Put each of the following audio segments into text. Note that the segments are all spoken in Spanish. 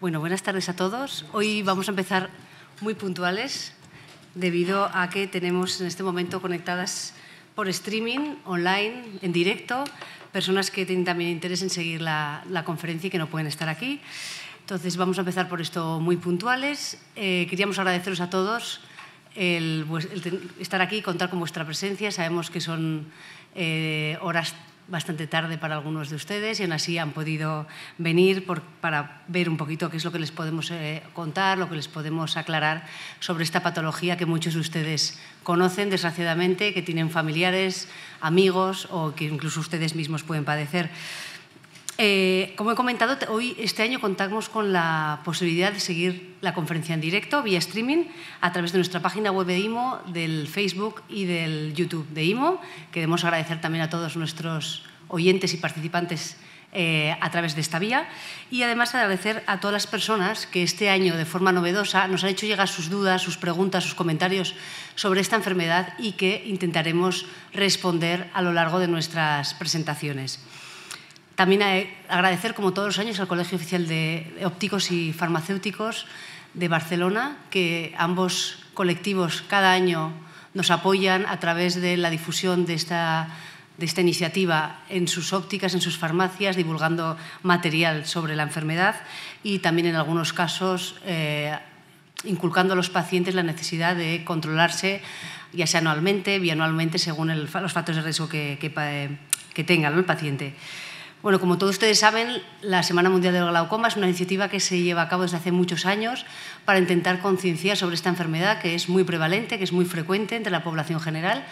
Bueno, buenas tardes a todos. Hoy vamos a empezar muy puntuales debido a que tenemos en este momento conectadas por streaming, online, en directo, personas que tienen también interés en seguir la, conferencia y que no pueden estar aquí. Entonces vamos a empezar por esto muy puntuales. Eh, queríamos agradeceros a todos el, estar aquí, contar con vuestra presencia. Sabemos que son eh, horas bastante tarde para algunos de ustedes y aún así han podido venir para ver un poquito qué es lo que les podemos eh, contar, lo que les podemos aclarar sobre esta patología que muchos de ustedes conocen, desgraciadamente, que tienen familiares, amigos o que incluso ustedes mismos pueden padecer. Eh, como he comentado, hoy este año contamos con la posibilidad de seguir la conferencia en directo vía streaming a través de nuestra página web de IMO, del Facebook y del YouTube de IMO. Queremos agradecer también a todos nuestros oyentes y participantes eh, a través de esta vía y además agradecer a todas las personas que este año de forma novedosa nos han hecho llegar sus dudas, sus preguntas, sus comentarios sobre esta enfermedad y que intentaremos responder a lo largo de nuestras presentaciones. También agradecer, como todos los años, al Colegio Oficial de Ópticos y Farmacéuticos de Barcelona, que ambos colectivos cada año nos apoyan a través de la difusión de esta, iniciativa en sus ópticas, en sus farmacias, divulgando material sobre la enfermedad y también en algunos casos eh, inculcando a los pacientes la necesidad de controlarse, ya sea anualmente, bianualmente, según los factores de riesgo que, eh, tenga el paciente. Bueno, como todos ustedes saben, la Semana Mundial del Glaucoma es una iniciativa que se lleva a cabo desde hace muchos años para intentar concienciar sobre esta enfermedad que es muy prevalente, que es muy frecuente entre la población general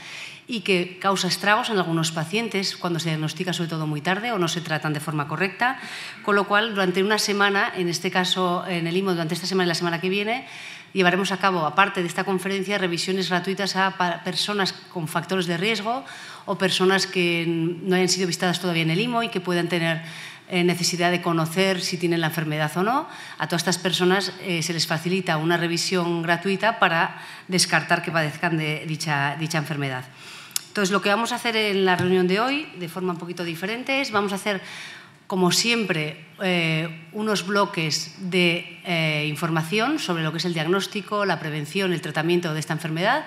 y que causa estragos en algunos pacientes cuando se diagnostica sobre todo muy tarde o no se tratan de forma correcta, con lo cual durante una semana, en este caso en el IMO, durante esta semana y la semana que viene, llevaremos a cabo, aparte de esta conferencia, revisiones gratuitas a personas con factores de riesgo o personas que no hayan sido visitadas todavía en el IMO y que puedan tener eh, necesidad de conocer si tienen la enfermedad o no. A todas estas personas eh, se les facilita una revisión gratuita para descartar que padezcan de dicha, dicha enfermedad. Entonces, lo que vamos a hacer en la reunión de hoy, de forma un poquito diferente, es vamos a hacer como siempre, eh, unos bloques de eh, información sobre lo que es el diagnóstico, la prevención, el tratamiento de esta enfermedad,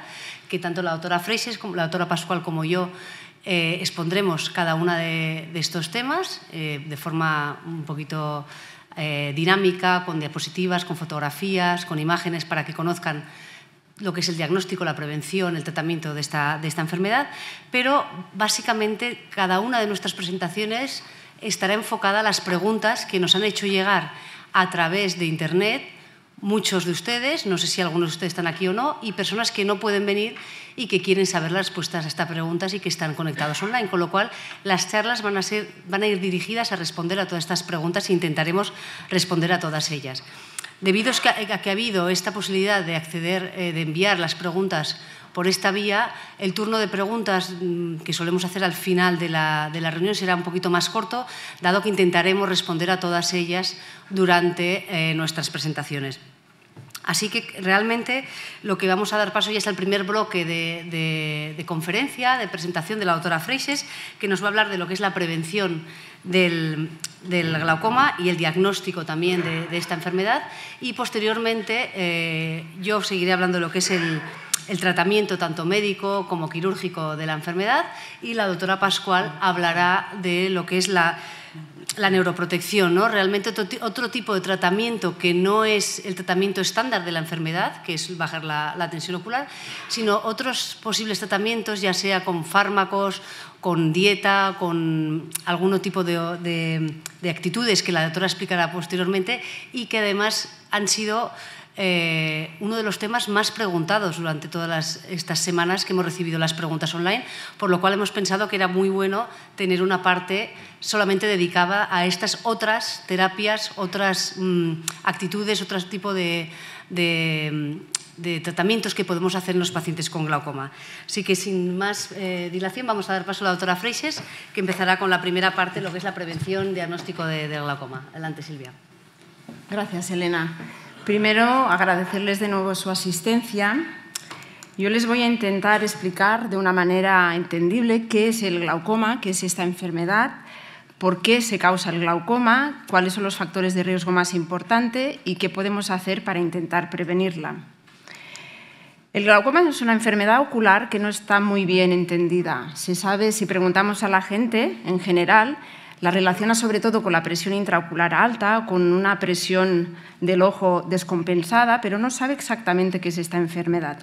que tanto la doctora Freises, como la doctora Pascual como yo eh, expondremos cada uno de, estos temas de forma un poquito dinámica, con diapositivas, con fotografías, con imágenes, para que conozcan lo que es el diagnóstico, la prevención, el tratamiento de esta, de esta enfermedad. Pero básicamente cada una de nuestras presentaciones estará enfocada a las preguntas que nos han hecho llegar a través de Internet muchos de ustedes, no sé si algunos de ustedes están aquí o no, y personas que no pueden venir y que quieren saber las respuestas a estas preguntas y que están conectados online, con lo cual las charlas van a, van a ir dirigidas a responder a todas estas preguntas e intentaremos responder a todas ellas. Debido a que ha habido esta posibilidad de acceder, eh, de enviar las preguntas por esta vía, el turno de preguntas mm, que solemos hacer al final de la, reunión será un poquito más corto, dado que intentaremos responder a todas ellas durante eh, nuestras presentaciones. Así que realmente lo que vamos a dar paso ya es al primer bloque de, conferencia, de presentación de la doctora Freixes, que nos va a hablar de lo que es la prevención del, glaucoma y el diagnóstico también de, esta enfermedad. Y posteriormente eh, yo seguiré hablando de lo que es el, el tratamiento tanto médico como quirúrgico de la enfermedad y la doctora Pascual hablará de lo que es la, neuroprotección, ¿no? Realmente otro, tipo de tratamiento que no es el tratamiento estándar de la enfermedad, que es bajar la, tensión ocular, sino otros posibles tratamientos, ya sea con fármacos, con dieta, con algún tipo de, de actitudes que la doctora explicará posteriormente y que además han sido eh, uno de los temas más preguntados durante todas estas semanas que hemos recibido las preguntas online, por lo cual hemos pensado que era muy bueno tener una parte solamente dedicada a estas otras terapias, otras mm, actitudes, otro tipo mm, de, tratamientos que podemos hacer en los pacientes con glaucoma. Así que sin más eh, dilación vamos a dar paso a la doctora Freixes, que empezará con la primera parte, lo que es la prevención, diagnóstico de glaucoma. Adelante, Silvia. Gracias, Elena. Primero, agradecerles de nuevo su asistencia. Yo les voy a intentar explicar de una manera entendible qué es el glaucoma, qué es esta enfermedad, por qué se causa el glaucoma, cuáles son los factores de riesgo más importantes y qué podemos hacer para intentar prevenirla. El glaucoma es una enfermedad ocular que no está muy bien entendida. Se sabe, si preguntamos a la gente en general, la relaciona sobre todo con la presión intraocular alta, con una presión del ojo descompensada, pero no sabe exactamente qué es esta enfermedad.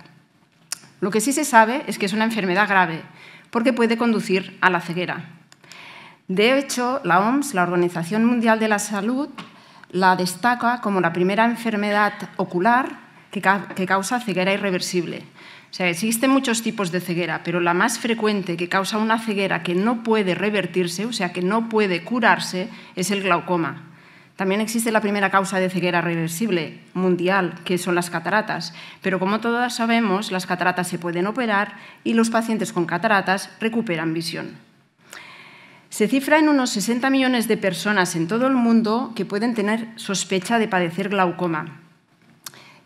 Lo que sí se sabe es que es una enfermedad grave, porque puede conducir a la ceguera. De hecho, la OMS, la Organización Mundial de la Salud, la destaca como la primera enfermedad ocular que, que causa ceguera irreversible o sea, existen muchos tipos de ceguera, pero la más frecuente que causa una ceguera que no puede revertirse, o sea, que no puede curarse, es el glaucoma. También existe la primera causa de ceguera reversible mundial, que son las cataratas, pero como todos sabemos, las cataratas se pueden operar y los pacientes con cataratas recuperan visión. Se cifra en unos 60 millones de personas en todo el mundo que pueden tener sospecha de padecer glaucoma,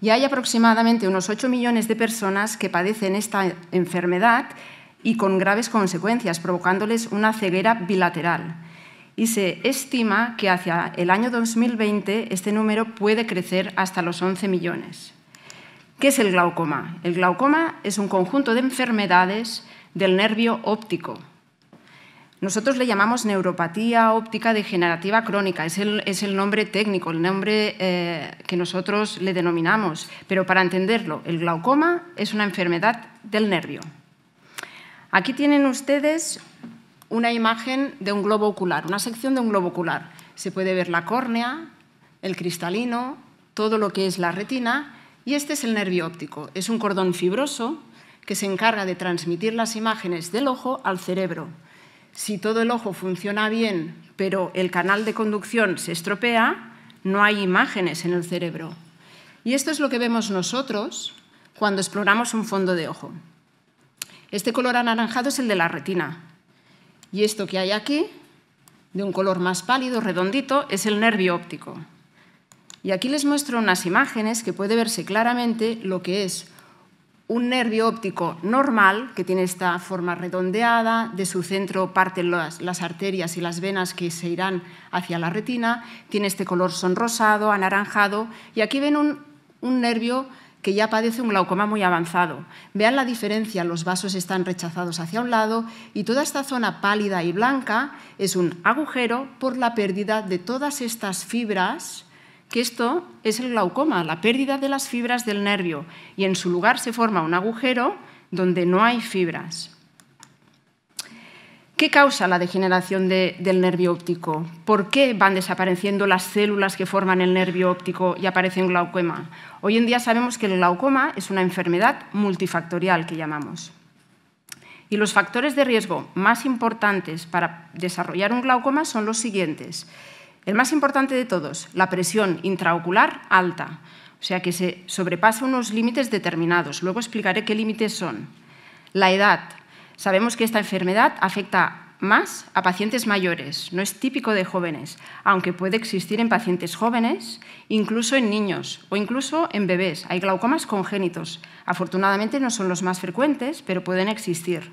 y hay aproximadamente unos 8 millones de personas que padecen esta enfermedad y con graves consecuencias, provocándoles una ceguera bilateral. Y se estima que hacia el año 2020 este número puede crecer hasta los 11 millones. ¿Qué es el glaucoma? El glaucoma es un conjunto de enfermedades del nervio óptico, nosotros le llamamos neuropatía óptica degenerativa crónica, es el, nombre técnico, el nombre eh, que nosotros le denominamos, pero para entenderlo, el glaucoma es una enfermedad del nervio. Aquí tienen ustedes una imagen de un globo ocular, una sección de un globo ocular. Se puede ver la córnea, el cristalino, todo lo que es la retina y este es el nervio óptico. Es un cordón fibroso que se encarga de transmitir las imágenes del ojo al cerebro si todo el ojo funciona bien, pero el canal de conducción se estropea, no hay imágenes en el cerebro. Y esto es lo que vemos nosotros cuando exploramos un fondo de ojo. Este color anaranjado es el de la retina. Y esto que hay aquí, de un color más pálido, redondito, es el nervio óptico. Y aquí les muestro unas imágenes que puede verse claramente lo que es un nervio óptico normal, que tiene esta forma redondeada, de su centro parten las, arterias y las venas que se irán hacia la retina, tiene este color sonrosado, anaranjado, y aquí ven un nervio que ya padece un glaucoma muy avanzado. Vean la diferencia, los vasos están rechazados hacia un lado y toda esta zona pálida y blanca es un agujero por la pérdida de todas estas fibras que esto es el glaucoma, la pérdida de las fibras del nervio, y en su lugar se forma un agujero donde no hay fibras. ¿Qué causa la degeneración del nervio óptico? ¿Por qué van desapareciendo las células que forman el nervio óptico y aparece un glaucoma? Hoy en día sabemos que el glaucoma es una enfermedad multifactorial que llamamos. Y los factores de riesgo más importantes para desarrollar un glaucoma son los siguientes. El más importante de todos, la presión intraocular alta, o sea que se sobrepasa unos límites determinados. Luego explicaré qué límites son. La edad. Sabemos que esta enfermedad afecta más a pacientes mayores, no es típico de jóvenes, aunque puede existir en pacientes jóvenes, incluso en niños o incluso en bebés. Hay glaucomas congénitos. Afortunadamente no son los más frecuentes, pero pueden existir.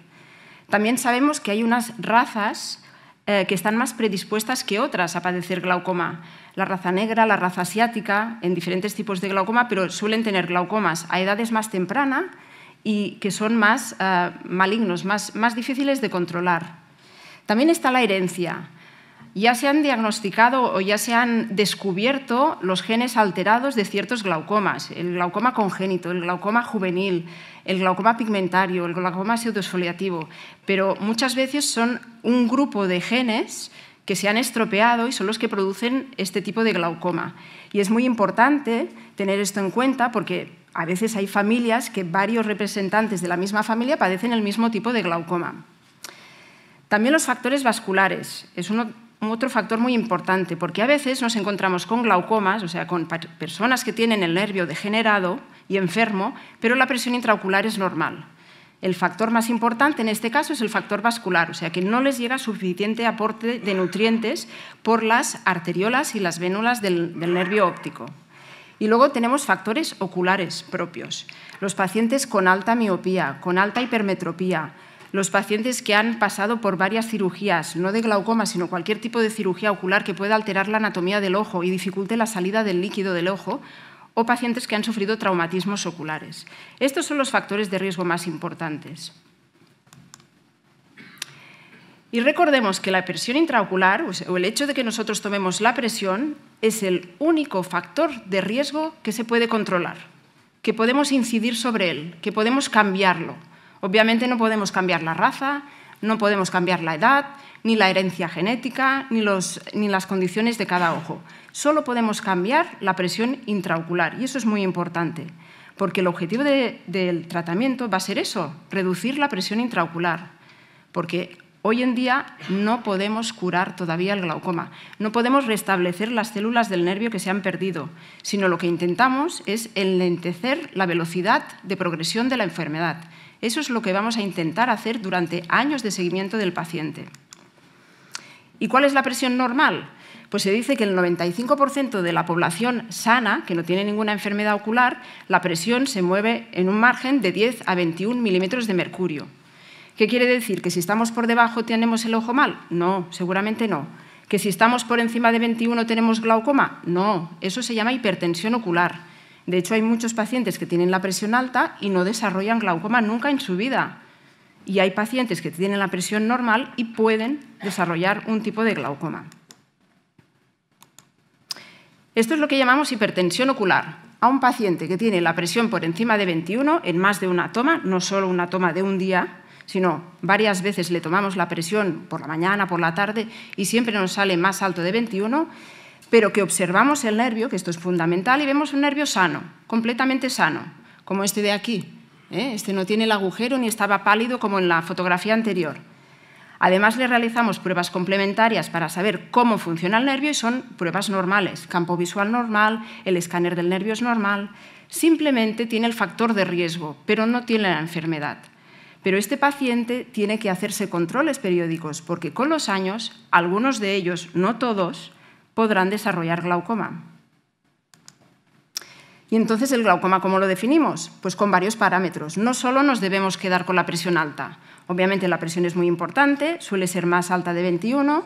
También sabemos que hay unas razas eh, que están más predispuestas que otras a padecer glaucoma. La raza negra, la raza asiática, en diferentes tipos de glaucoma, pero suelen tener glaucomas a edades más tempranas y que son más eh, malignos, más difíciles de controlar. También está la herencia ya se han diagnosticado o ya se han descubierto los genes alterados de ciertos glaucomas, el glaucoma congénito, el glaucoma juvenil, el glaucoma pigmentario, el glaucoma pseudoesfoliativo, pero muchas veces son un grupo de genes que se han estropeado y son los que producen este tipo de glaucoma. Y es muy importante tener esto en cuenta porque a veces hay familias que varios representantes de la misma familia padecen el mismo tipo de glaucoma. También los factores vasculares. Es uno otro factor muy importante, porque a veces nos encontramos con glaucomas, o sea, con personas que tienen el nervio degenerado y enfermo, pero la presión intraocular es normal. El factor más importante en este caso es el factor vascular, o sea, que no les llega suficiente aporte de nutrientes por las arteriolas y las vénulas del, del nervio óptico. Y luego tenemos factores oculares propios. Los pacientes con alta miopía, con alta hipermetropía, los pacientes que han pasado por varias cirugías, no de glaucoma, sino cualquier tipo de cirugía ocular que pueda alterar la anatomía del ojo y dificulte la salida del líquido del ojo, o pacientes que han sufrido traumatismos oculares. Estos son los factores de riesgo más importantes. Y recordemos que la presión intraocular o el hecho de que nosotros tomemos la presión es el único factor de riesgo que se puede controlar, que podemos incidir sobre él, que podemos cambiarlo. Obviamente no podemos cambiar la raza, no podemos cambiar la edad, ni la herencia genética, ni, las condiciones de cada ojo. Solo podemos cambiar la presión intraocular y eso es muy importante, porque el objetivo del tratamiento va a ser eso, reducir la presión intraocular, porque hoy en día no podemos curar todavía el glaucoma, no podemos restablecer las células del nervio que se han perdido, sino lo que intentamos es lentecer la velocidad de progresión de la enfermedad. Eso es lo que vamos a intentar hacer durante años de seguimiento del paciente. ¿Y cuál es la presión normal? Pues se dice que el 95% de la población sana, que no tiene ninguna enfermedad ocular, la presión se mueve en un margen de 10 a 21 milímetros de mercurio. ¿Qué quiere decir? ¿Que si estamos por debajo tenemos el ojo mal? No, seguramente no. ¿Que si estamos por encima de 21 tenemos glaucoma? No, eso se llama hipertensión ocular. De hecho, hay muchos pacientes que tienen la presión alta y no desarrollan glaucoma nunca en su vida. Y hay pacientes que tienen la presión normal y pueden desarrollar un tipo de glaucoma. Esto es lo que llamamos hipertensión ocular. A un paciente que tiene la presión por encima de 21 en más de una toma, no solo una toma de un día, sino varias veces le tomamos la presión por la mañana, por la tarde y siempre nos sale más alto de 21, pero que observamos el nervio, que esto es fundamental, y vemos un nervio sano, completamente sano, como este de aquí. ¿eh? Este no tiene el agujero ni estaba pálido como en la fotografía anterior. Además, le realizamos pruebas complementarias para saber cómo funciona el nervio y son pruebas normales. Campo visual normal, el escáner del nervio es normal. Simplemente tiene el factor de riesgo, pero no tiene la enfermedad. Pero este paciente tiene que hacerse controles periódicos porque con los años, algunos de ellos, no todos, podrán desarrollar glaucoma. Y entonces el glaucoma, ¿cómo lo definimos? Pues con varios parámetros. No solo nos debemos quedar con la presión alta. Obviamente la presión es muy importante, suele ser más alta de 21.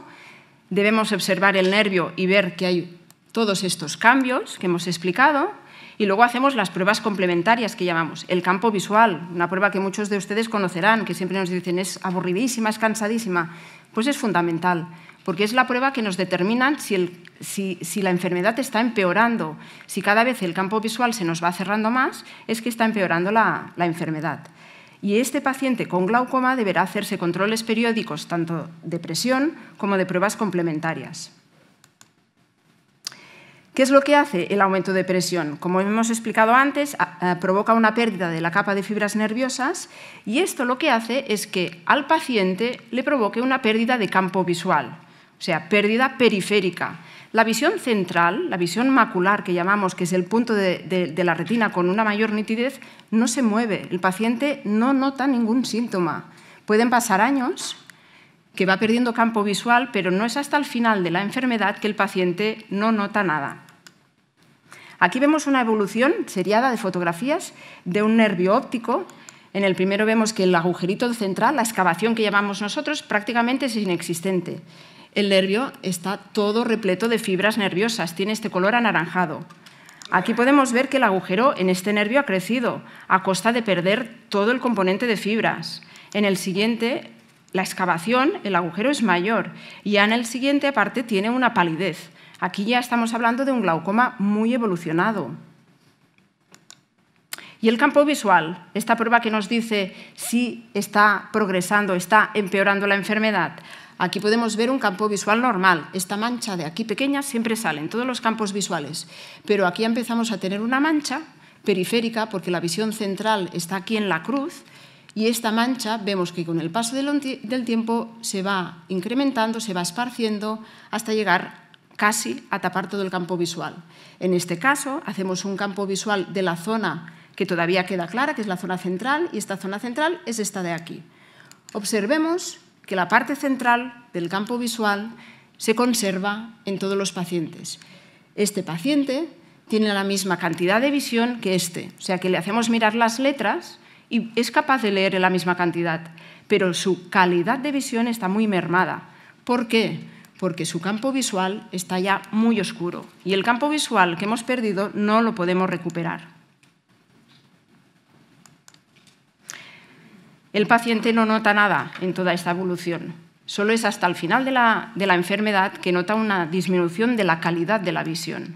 Debemos observar el nervio y ver que hay todos estos cambios que hemos explicado. Y luego hacemos las pruebas complementarias que llamamos el campo visual, una prueba que muchos de ustedes conocerán, que siempre nos dicen es aburridísima, es cansadísima. Pues es fundamental porque es la prueba que nos determina si, la enfermedad está empeorando, si cada vez el campo visual se nos va cerrando más, es que está empeorando la enfermedad. Y este paciente con glaucoma deberá hacerse controles periódicos tanto de presión como de pruebas complementarias. ¿Qué es lo que hace el aumento de presión? Como hemos explicado antes, provoca una pérdida de la capa de fibras nerviosas y esto lo que hace es que al paciente le provoque una pérdida de campo visual o sea, pérdida periférica. La visión central, la visión macular que llamamos, que es el punto de, la retina con una mayor nitidez, no se mueve. El paciente no nota ningún síntoma. Pueden pasar años que va perdiendo campo visual, pero no es hasta el final de la enfermedad que el paciente no nota nada. Aquí vemos una evolución seriada de fotografías de un nervio óptico. En el primero vemos que el agujerito central, la excavación que llamamos nosotros, prácticamente es inexistente. El nervio está todo repleto de fibras nerviosas, tiene este color anaranjado. Aquí podemos ver que el agujero en este nervio ha crecido a costa de perder todo el componente de fibras. En el siguiente, la excavación, el agujero es mayor y ya en el siguiente aparte tiene una palidez. Aquí ya estamos hablando de un glaucoma muy evolucionado. Y el campo visual, esta prueba que nos dice si está progresando, está empeorando la enfermedad. Aquí podemos ver un campo visual normal. Esta mancha de aquí pequeña siempre sale en todos los campos visuales. Pero aquí empezamos a tener una mancha periférica porque la visión central está aquí en la cruz y esta mancha vemos que con el paso del tiempo se va incrementando, se va esparciendo hasta llegar casi a tapar todo el campo visual. En este caso hacemos un campo visual de la zona que todavía queda clara, que es la zona central, y esta zona central es esta de aquí. Observemos que la parte central del campo visual se conserva en todos los pacientes. Este paciente tiene la misma cantidad de visión que este, o sea que le hacemos mirar las letras y es capaz de leer la misma cantidad, pero su calidad de visión está muy mermada. ¿Por qué? Porque su campo visual está ya muy oscuro y el campo visual que hemos perdido no lo podemos recuperar. El paciente no nota nada en toda esta evolución. Solo es hasta el final de la, enfermedad que nota una disminución de la calidad de la visión.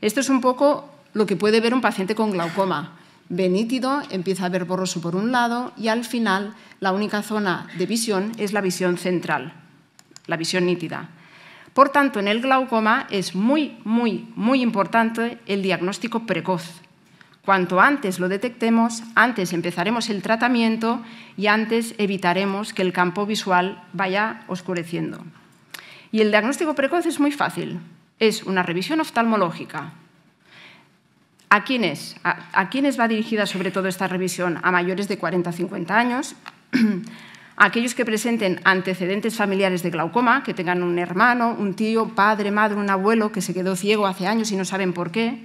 Esto es un poco lo que puede ver un paciente con glaucoma. Ve nítido, empieza a ver borroso por un lado y al final la única zona de visión es la visión central, la visión nítida. Por tanto, en el glaucoma es muy, muy, muy importante el diagnóstico precoz Cuanto antes lo detectemos, antes empezaremos el tratamiento y antes evitaremos que el campo visual vaya oscureciendo. Y el diagnóstico precoz es muy fácil. Es una revisión oftalmológica. ¿A quiénes? va dirigida sobre todo esta revisión? A mayores de 40-50 años, a aquellos que presenten antecedentes familiares de glaucoma, que tengan un hermano, un tío, padre, madre, un abuelo que se quedó ciego hace años y no saben por qué,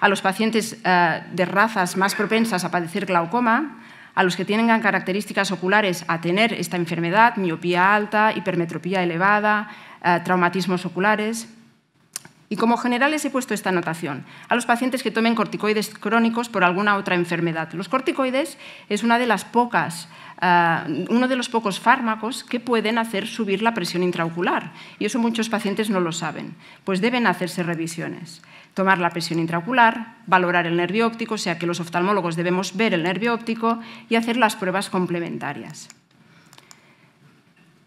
a los pacientes eh, de razas más propensas a padecer glaucoma, a los que tengan características oculares a tener esta enfermedad, miopía alta, hipermetropía elevada, eh, traumatismos oculares. Y como generales he puesto esta anotación, a los pacientes que tomen corticoides crónicos por alguna otra enfermedad. Los corticoides es una de las pocas, eh, uno de los pocos fármacos que pueden hacer subir la presión intraocular, y eso muchos pacientes no lo saben, pues deben hacerse revisiones tomar la presión intraocular, valorar el nervio óptico, o sea que los oftalmólogos debemos ver el nervio óptico y hacer las pruebas complementarias.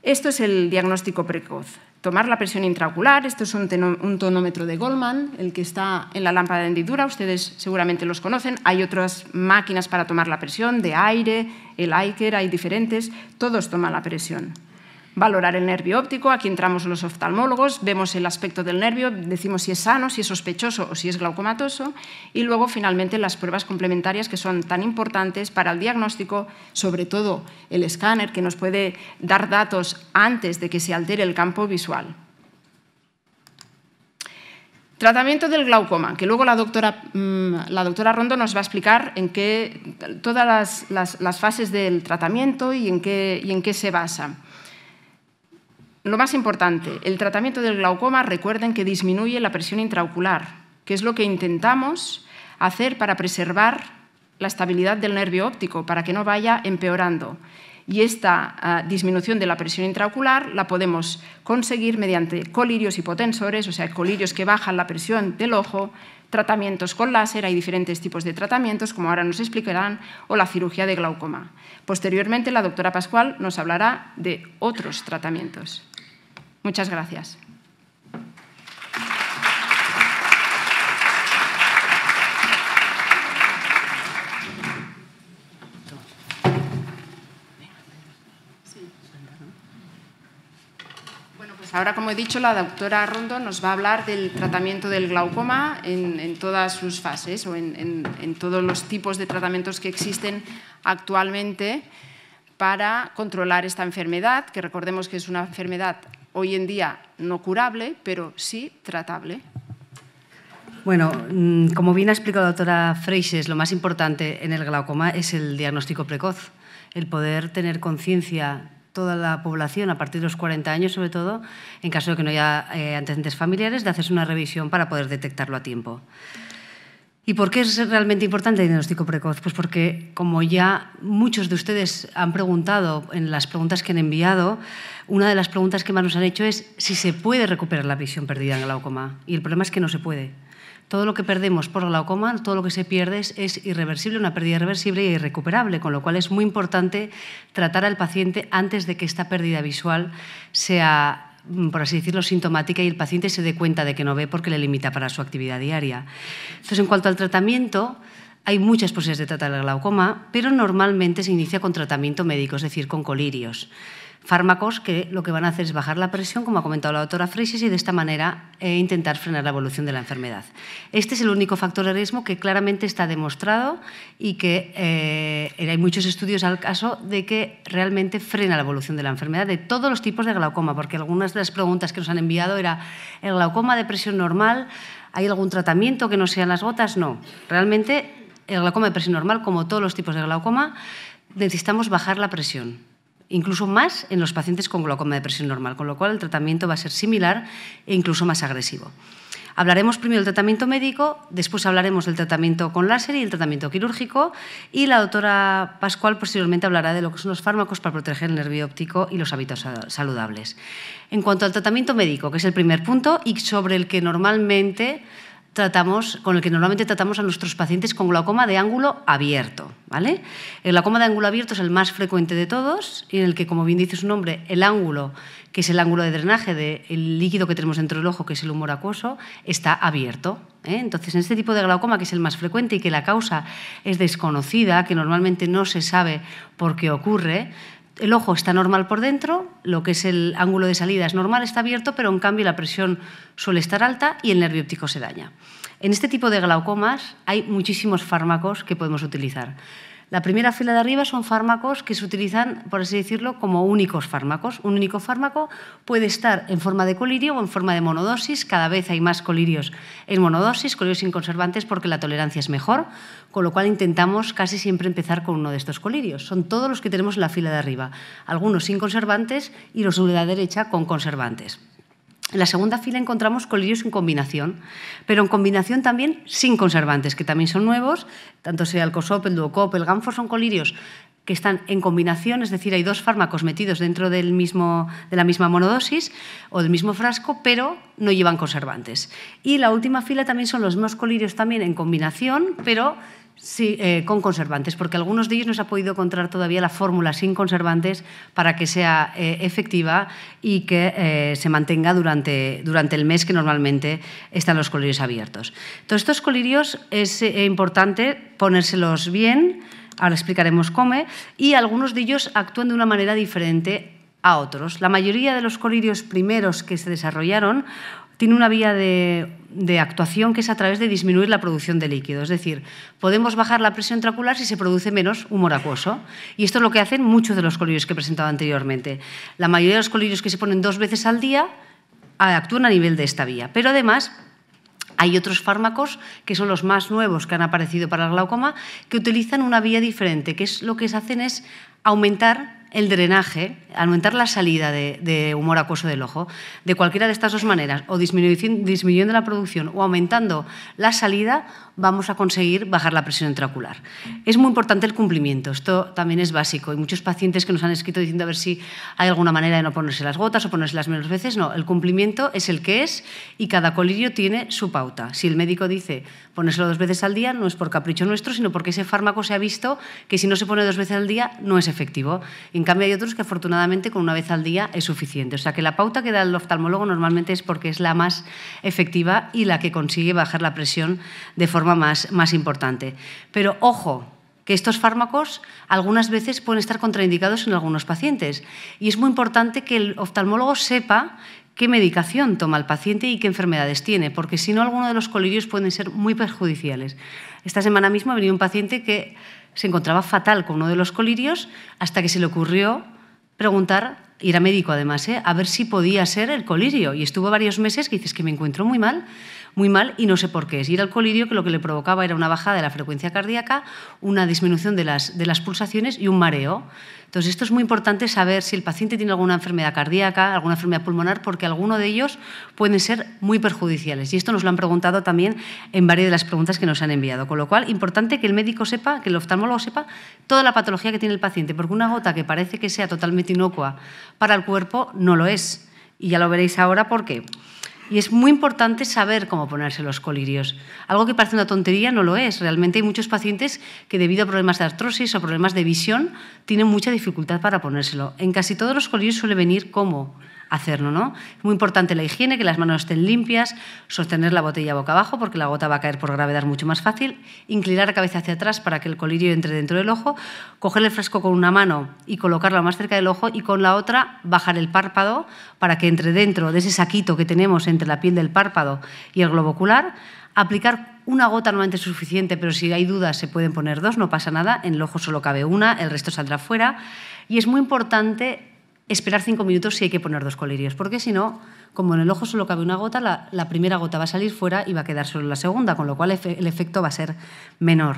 Esto es el diagnóstico precoz. Tomar la presión intraocular, esto es un, tonómetro de Goldman, el que está en la lámpara de hendidura, ustedes seguramente los conocen. Hay otras máquinas para tomar la presión, de aire, el Iker, hay diferentes, todos toman la presión valorar el nervio óptico, aquí entramos los oftalmólogos, vemos el aspecto del nervio, decimos si es sano, si es sospechoso o si es glaucomatoso, y luego finalmente las pruebas complementarias que son tan importantes para el diagnóstico, sobre todo el escáner que nos puede dar datos antes de que se altere el campo visual. Tratamiento del glaucoma, que luego la doctora, mm, Rondo nos va a explicar en qué todas las, fases del tratamiento y en qué, y en qué se basa. Lo más importante, el tratamiento del glaucoma, recuerden que disminuye la presión intraocular, que es lo que intentamos hacer para preservar la estabilidad del nervio óptico, para que no vaya empeorando. Y esta ah, disminución de la presión intraocular la podemos conseguir mediante colirios hipotensores, o sea, colirios que bajan la presión del ojo, tratamientos con láser, hay diferentes tipos de tratamientos, como ahora nos explicarán, o la cirugía de glaucoma. Posteriormente, la doctora Pascual nos hablará de otros tratamientos. Muchas gracias. Pues ahora, como he dicho, la doctora Rondo nos va a hablar del tratamiento del glaucoma en, todas sus fases o en, todos los tipos de tratamientos que existen actualmente para controlar esta enfermedad, que recordemos que es una enfermedad hoy en día no curable, pero sí tratable. Bueno, mm, como bien ha explicado la doctora Freixes, lo más importante en el glaucoma es el diagnóstico precoz, el poder tener conciencia toda la población a partir de los 40 años, sobre todo, en caso de que no haya eh, antecedentes familiares, de hacerse una revisión para poder detectarlo a tiempo. ¿Y por qué es realmente importante el diagnóstico precoz? Pues porque, como ya muchos de ustedes han preguntado en las preguntas que han enviado, una de las preguntas que más nos han hecho es si se puede recuperar la visión perdida en glaucoma. Y el problema es que no se puede. Todo lo que perdemos por glaucoma, todo lo que se pierde es, irreversible, una pérdida irreversible e irrecuperable, con lo cual es muy importante tratar al paciente antes de que esta pérdida visual sea mm, por así decirlo, sintomática y el paciente se dé cuenta de que no ve porque le limita para su actividad diaria. Entonces, en cuanto al tratamiento, hay muchas posibilidades de tratar el glaucoma, pero normalmente se inicia con tratamiento médico, es decir, con colirios fármacos que lo que van a hacer es bajar la presión, como ha comentado la doctora Freixas, y de esta manera eh, intentar frenar la evolución de la enfermedad. Este es el único factor de riesgo que claramente está demostrado y que eh, hay muchos estudios al caso de que realmente frena la evolución de la enfermedad de todos los tipos de glaucoma, porque algunas de las preguntas que nos han enviado era ¿el glaucoma de presión normal? ¿Hay algún tratamiento que no sean las gotas? No. Realmente el glaucoma de presión normal, como todos los tipos de glaucoma, necesitamos bajar la presión incluso más en los pacientes con glaucoma de presión normal, con lo cual el tratamiento va a ser similar e incluso más agresivo. Hablaremos primero del tratamiento médico, después hablaremos del tratamiento con láser y el tratamiento quirúrgico y la doctora Pascual posteriormente hablará de lo que son los fármacos para proteger el nervio óptico y los hábitos saludables. En cuanto al tratamiento médico, que es el primer punto y sobre el que normalmente tratamos, con el que normalmente tratamos a nuestros pacientes con glaucoma de ángulo abierto. ¿vale? El glaucoma de ángulo abierto es el más frecuente de todos y en el que, como bien dice su nombre, el ángulo, que es el ángulo de drenaje del líquido que tenemos dentro del ojo, que es el humor acuoso, está abierto. ¿eh? Entonces, en este tipo de glaucoma, que es el más frecuente y que la causa es desconocida, que normalmente no se sabe por qué ocurre, el ojo está normal por dentro, lo que es el ángulo de salida es normal, está abierto, pero en cambio la presión suele estar alta y el nervio óptico se daña. En este tipo de glaucomas hay muchísimos fármacos que podemos utilizar. La primera fila de arriba son fármacos que se utilizan, por así decirlo, como únicos fármacos. Un único fármaco puede estar en forma de colirio o en forma de monodosis. Cada vez hay más colirios en monodosis, colirios sin conservantes porque la tolerancia es mejor, con lo cual intentamos casi siempre empezar con uno de estos colirios. Son todos los que tenemos en la fila de arriba, algunos sin conservantes y los de la derecha con conservantes. En la segunda fila encontramos colirios en combinación, pero en combinación también sin conservantes, que también son nuevos, tanto sea el COSOP, el DUOCOP, el GANFOR, son colirios que están en combinación, es decir, hay dos fármacos metidos dentro del mismo, de la misma monodosis o del mismo frasco, pero no llevan conservantes. Y la última fila también son los mismos colirios también en combinación, pero Sí, eh, con conservantes, porque algunos de ellos no se ha podido encontrar todavía la fórmula sin conservantes para que sea eh, efectiva y que eh, se mantenga durante, durante el mes que normalmente están los colirios abiertos. Entonces, estos colirios es importante ponérselos bien, ahora explicaremos cómo, y algunos de ellos actúan de una manera diferente a otros. La mayoría de los colirios primeros que se desarrollaron tiene una vía de, actuación que es a través de disminuir la producción de líquido. Es decir, podemos bajar la presión tracular si se produce menos humor acuoso. Y esto es lo que hacen muchos de los colirios que he presentado anteriormente. La mayoría de los colirios que se ponen dos veces al día actúan a nivel de esta vía. Pero además hay otros fármacos que son los más nuevos que han aparecido para el glaucoma que utilizan una vía diferente, que es lo que hacen es aumentar el drenaje, aumentar la salida de, humor acuoso del ojo, de cualquiera de estas dos maneras, o disminuyendo la producción o aumentando la salida, vamos a conseguir bajar la presión intraocular. Es muy importante el cumplimiento, esto también es básico. Hay muchos pacientes que nos han escrito diciendo a ver si hay alguna manera de no ponerse las gotas o ponerse las menos veces. No, el cumplimiento es el que es y cada colirio tiene su pauta. Si el médico dice ponérselo dos veces al día, no es por capricho nuestro, sino porque ese fármaco se ha visto que si no se pone dos veces al día no es efectivo. En cambio, hay otros que afortunadamente con una vez al día es suficiente. O sea que la pauta que da el oftalmólogo normalmente es porque es la más efectiva y la que consigue bajar la presión de forma más, importante. Pero ojo, que estos fármacos algunas veces pueden estar contraindicados en algunos pacientes. Y es muy importante que el oftalmólogo sepa qué medicación toma el paciente y qué enfermedades tiene, porque si no, alguno de los colirios pueden ser muy perjudiciales. Esta semana mismo ha venido un paciente que se encontraba fatal con uno de los colirios hasta que se le ocurrió preguntar, ir a médico además, ¿eh? a ver si podía ser el colirio. Y estuvo varios meses que dices que me encuentro muy mal muy mal y no sé por qué es. Y era el colirio que lo que le provocaba era una bajada de la frecuencia cardíaca, una disminución de las, de las pulsaciones y un mareo. Entonces, esto es muy importante saber si el paciente tiene alguna enfermedad cardíaca, alguna enfermedad pulmonar, porque alguno de ellos pueden ser muy perjudiciales. Y esto nos lo han preguntado también en varias de las preguntas que nos han enviado. Con lo cual, importante que el médico sepa, que el oftalmólogo sepa toda la patología que tiene el paciente, porque una gota que parece que sea totalmente inocua para el cuerpo no lo es. Y ya lo veréis ahora por qué. Y es muy importante saber cómo ponerse los colirios. Algo que parece una tontería no lo es. Realmente hay muchos pacientes que debido a problemas de artrosis o problemas de visión tienen mucha dificultad para ponérselo. En casi todos los colirios suele venir como hacerlo. ¿no? Es muy importante la higiene, que las manos estén limpias, sostener la botella boca abajo porque la gota va a caer por gravedad mucho más fácil, inclinar la cabeza hacia atrás para que el colirio entre dentro del ojo, coger el fresco con una mano y colocarlo más cerca del ojo y con la otra bajar el párpado para que entre dentro de ese saquito que tenemos entre la piel del párpado y el globo ocular, aplicar una gota normalmente es suficiente, pero si hay dudas se pueden poner dos, no pasa nada, en el ojo solo cabe una, el resto saldrá fuera. Y es muy importante esperar cinco minutos si hay que poner dos colirios, porque si no, como en el ojo solo cabe una gota, la primera gota va a salir fuera y va a quedar solo la segunda, con lo cual el efecto va a ser menor.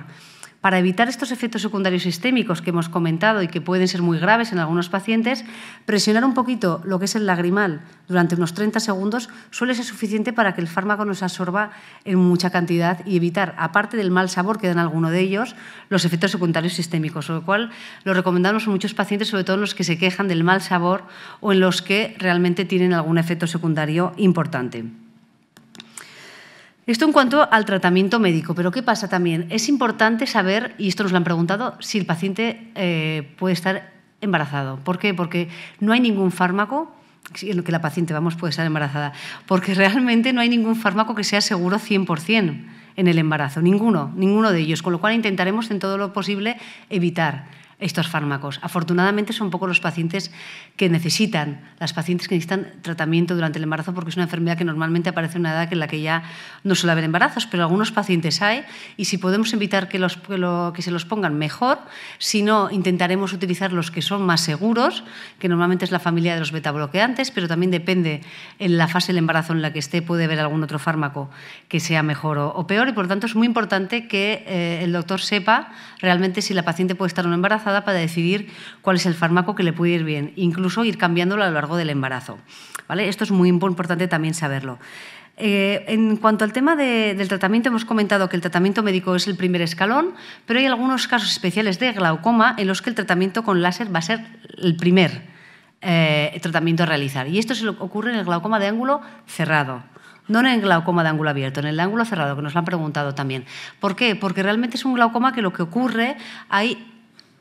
Para evitar estos efectos secundarios sistémicos que hemos comentado y que pueden ser muy graves en algunos pacientes, presionar un poquito lo que es el lagrimal durante unos 30 segundos suele ser suficiente para que el fármaco nos absorba en mucha cantidad y evitar, aparte del mal sabor que dan algunos de ellos, los efectos secundarios sistémicos, lo cual lo recomendamos a muchos pacientes, sobre todo en los que se quejan del mal sabor o en los que realmente tienen algún efecto secundario importante. Esto en cuanto al tratamiento médico, pero ¿qué pasa también? Es importante saber, y esto nos lo han preguntado, si el paciente eh, puede estar embarazado. ¿Por qué? Porque no hay ningún fármaco en lo que la paciente vamos, puede estar embarazada, porque realmente no hay ningún fármaco que sea seguro 100% en el embarazo, ninguno, ninguno de ellos, con lo cual intentaremos en todo lo posible evitar estos fármacos. Afortunadamente son pocos los pacientes que necesitan, las pacientes que necesitan tratamiento durante el embarazo porque es una enfermedad que normalmente aparece en una edad en la que ya no suele haber embarazos, pero algunos pacientes hay y si podemos evitar que, los, que, se los pongan mejor, si no intentaremos utilizar los que son más seguros, que normalmente es la familia de los betabloqueantes, pero también depende en la fase del embarazo en la que esté puede haber algún otro fármaco que sea mejor o, peor y por tanto es muy importante que eh, el doctor sepa realmente si la paciente puede estar o no embarazada para decidir cuál es el fármaco que le puede ir bien, incluso ir cambiándolo a lo largo del embarazo. ¿vale? Esto es muy importante también saberlo. Eh, en cuanto al tema del tratamiento, hemos comentado que el tratamiento médico es el primer escalón, pero hay algunos casos especiales de glaucoma en los que el tratamiento con láser va a ser el primer eh, tratamiento a realizar. Y esto se ocurre en el glaucoma de ángulo cerrado. No en el glaucoma de ángulo abierto, en el ángulo cerrado, que nos lo han preguntado también. ¿Por qué? Porque realmente es un glaucoma que lo que ocurre, hay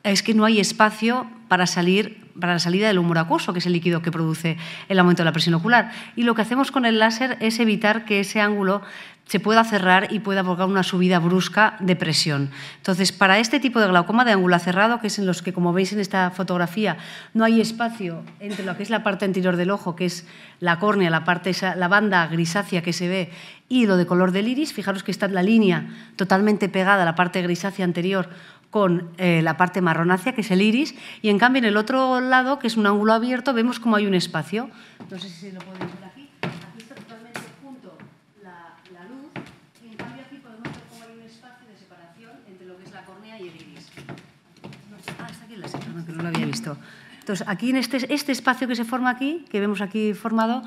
es que no hay espacio para salir para la salida del humor acuoso, que es el líquido que produce el aumento de la presión ocular. Y lo que hacemos con el láser es evitar que ese ángulo se pueda cerrar y pueda provocar una subida brusca de presión. Entonces, para este tipo de glaucoma de ángulo cerrado, que es en los que, como veis en esta fotografía, no hay espacio entre lo que es la parte anterior del ojo, que es la córnea, la, parte, la banda grisácea que se ve, y lo de color del iris, fijaros que está la línea totalmente pegada a la parte grisácea anterior con eh, la parte marronácea, que es el iris, y en cambio en el otro lado, que es un ángulo abierto, vemos como hay un espacio. No sé si lo podemos ver aquí. Aquí está totalmente junto la, luz, y en cambio aquí podemos ver cómo hay un espacio de separación entre lo que es la córnea y el iris. Ah, está aquí la no, que no lo había visto. Entonces, aquí en este, este espacio que se forma aquí, que vemos aquí formado,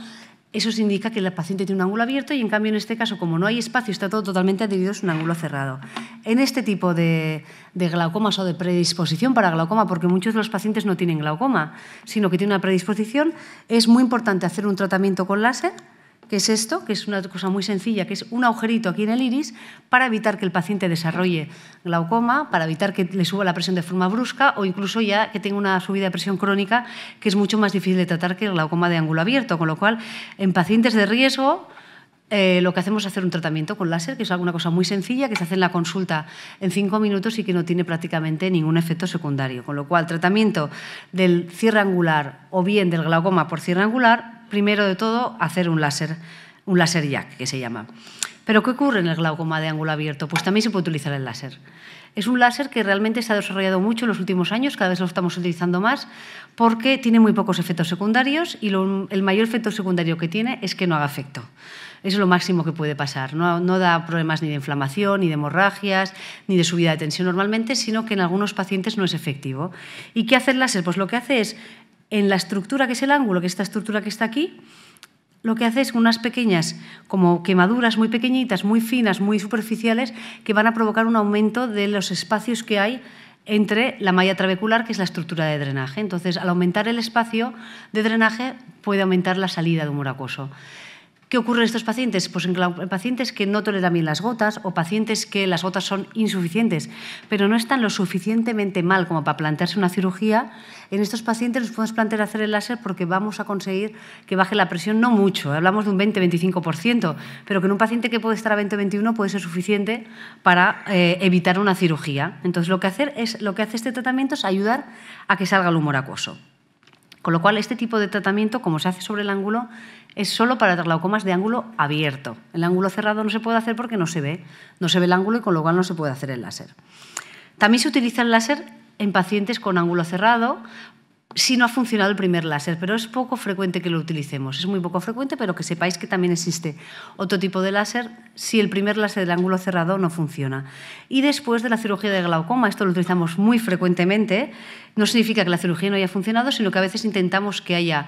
eso indica que el paciente tiene un ángulo abierto y en cambio en este caso, como no hay espacio, está todo totalmente adherido, es un ángulo cerrado. En este tipo de, de glaucomas o de predisposición para glaucoma, porque muchos de los pacientes no tienen glaucoma, sino que tienen una predisposición, es muy importante hacer un tratamiento con láser que es esto, que es una cosa muy sencilla, que es un agujerito aquí en el iris para evitar que el paciente desarrolle glaucoma, para evitar que le suba la presión de forma brusca o incluso ya que tenga una subida de presión crónica que es mucho más difícil de tratar que el glaucoma de ángulo abierto, con lo cual en pacientes de riesgo eh, lo que hacemos es hacer un tratamiento con láser, que es alguna cosa muy sencilla, que se hace en la consulta en cinco minutos y que no tiene prácticamente ningún efecto secundario. Con lo cual, tratamiento del cierre angular o bien del glaucoma por cierre angular primero de todo, hacer un láser, un láser jack, que se llama. Pero ¿qué ocurre en el glaucoma de ángulo abierto? Pues también se puede utilizar el láser. Es un láser que realmente se ha desarrollado mucho en los últimos años, cada vez lo estamos utilizando más, porque tiene muy pocos efectos secundarios y el mayor efecto secundario que tiene es que no haga efecto. es lo máximo que puede pasar. No, no, da problemas ni de inflamación, ni de hemorragias, ni de subida de tensión normalmente, sino que en algunos pacientes no es efectivo. ¿Y qué hace el láser? Pues lo que hace es en la estructura que es el ángulo, que esta estructura que está aquí, lo que hace es unas pequeñas como quemaduras muy pequeñitas, muy finas, muy superficiales, que van a provocar un aumento de los espacios que hay entre la malla trabecular, que es la estructura de drenaje. Entonces, al aumentar el espacio de drenaje, puede aumentar la salida de un acoso. ¿Qué ocurre en estos pacientes? Pues en pacientes que no toleran bien las gotas o pacientes que las gotas son insuficientes, pero no están lo suficientemente mal como para plantearse una cirugía, en estos pacientes nos podemos plantear hacer el láser porque vamos a conseguir que baje la presión no mucho, hablamos de un 20-25%, pero que en un paciente que puede estar a 20-21 puede ser suficiente para eh, evitar una cirugía. Entonces lo que, hacer es, lo que hace este tratamiento es ayudar a que salga el humor acuoso. Con lo cual, este tipo de tratamiento, como se hace sobre el ángulo, es solo para glaucomas de ángulo abierto. El ángulo cerrado no se puede hacer porque no se ve, no se ve el ángulo y con lo cual no se puede hacer el láser. También se utiliza el láser en pacientes con ángulo cerrado si no ha funcionado el primer láser, pero es poco frecuente que lo utilicemos. Es muy poco frecuente, pero que sepáis que también existe otro tipo de láser si el primer láser del ángulo cerrado no funciona. Y después de la cirugía de glaucoma, esto lo utilizamos muy frecuentemente, no significa que la cirugía no haya funcionado, sino que a veces intentamos que haya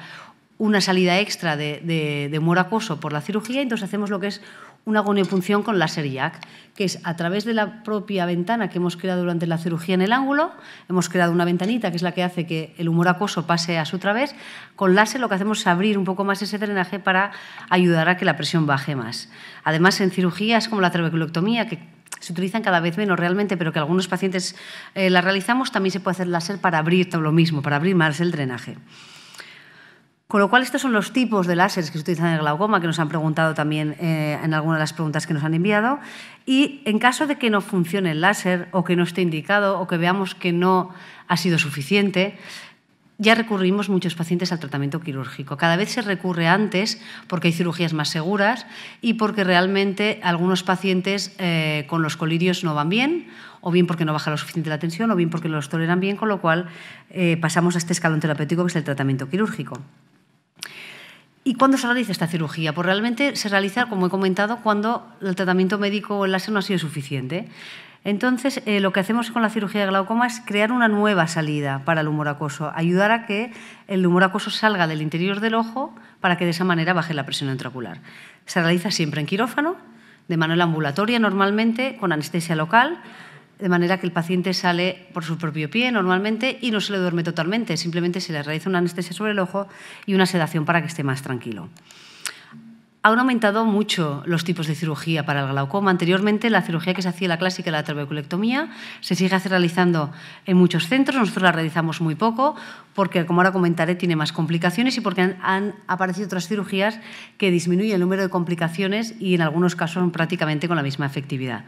una salida extra de, humor acoso por la cirugía, entonces hacemos lo que es una goniopunción con láser IAC, que es a través de la propia ventana que hemos creado durante la cirugía en el ángulo, hemos creado una ventanita que es la que hace que el humor acoso pase a su través, con láser lo que hacemos es abrir un poco más ese drenaje para ayudar a que la presión baje más. Además, en cirugías como la trabeculectomía, que se utilizan cada vez menos realmente, pero que algunos pacientes eh, la realizamos, también se puede hacer láser para abrir todo lo mismo, para abrir más el drenaje. Con lo cual, estos son los tipos de láseres que se utilizan en el glaucoma, que nos han preguntado también eh, en alguna de las preguntas que nos han enviado. Y en caso de que no funcione el láser o que no esté indicado o que veamos que no ha sido suficiente, ya recurrimos muchos pacientes al tratamiento quirúrgico. Cada vez se recurre antes porque hay cirugías más seguras y porque realmente algunos pacientes eh, con los colirios no van bien, o bien porque no baja lo suficiente la tensión, o bien porque los toleran bien, con lo cual eh, pasamos a este escalón terapéutico que es el tratamiento quirúrgico. ¿Y cuándo se realiza esta cirugía? Pues realmente se realiza, como he comentado, cuando el tratamiento médico o el láser no ha sido suficiente. Entonces, eh, lo que hacemos con la cirugía de glaucoma es crear una nueva salida para el humor acoso, ayudar a que el humor acoso salga del interior del ojo para que de esa manera baje la presión intraocular. Se realiza siempre en quirófano, de manera ambulatoria normalmente, con anestesia local de manera que el paciente sale por su propio pie normalmente y no se le duerme totalmente, simplemente se le realiza una anestesia sobre el ojo y una sedación para que esté más tranquilo. Han aumentado mucho los tipos de cirugía para el glaucoma. Anteriormente, la cirugía que se hacía, la clásica, la trabeculectomía, se sigue realizando en muchos centros. Nosotros la realizamos muy poco porque, como ahora comentaré, tiene más complicaciones y porque han, han aparecido otras cirugías que disminuyen el número de complicaciones y, en algunos casos, prácticamente con la misma efectividad.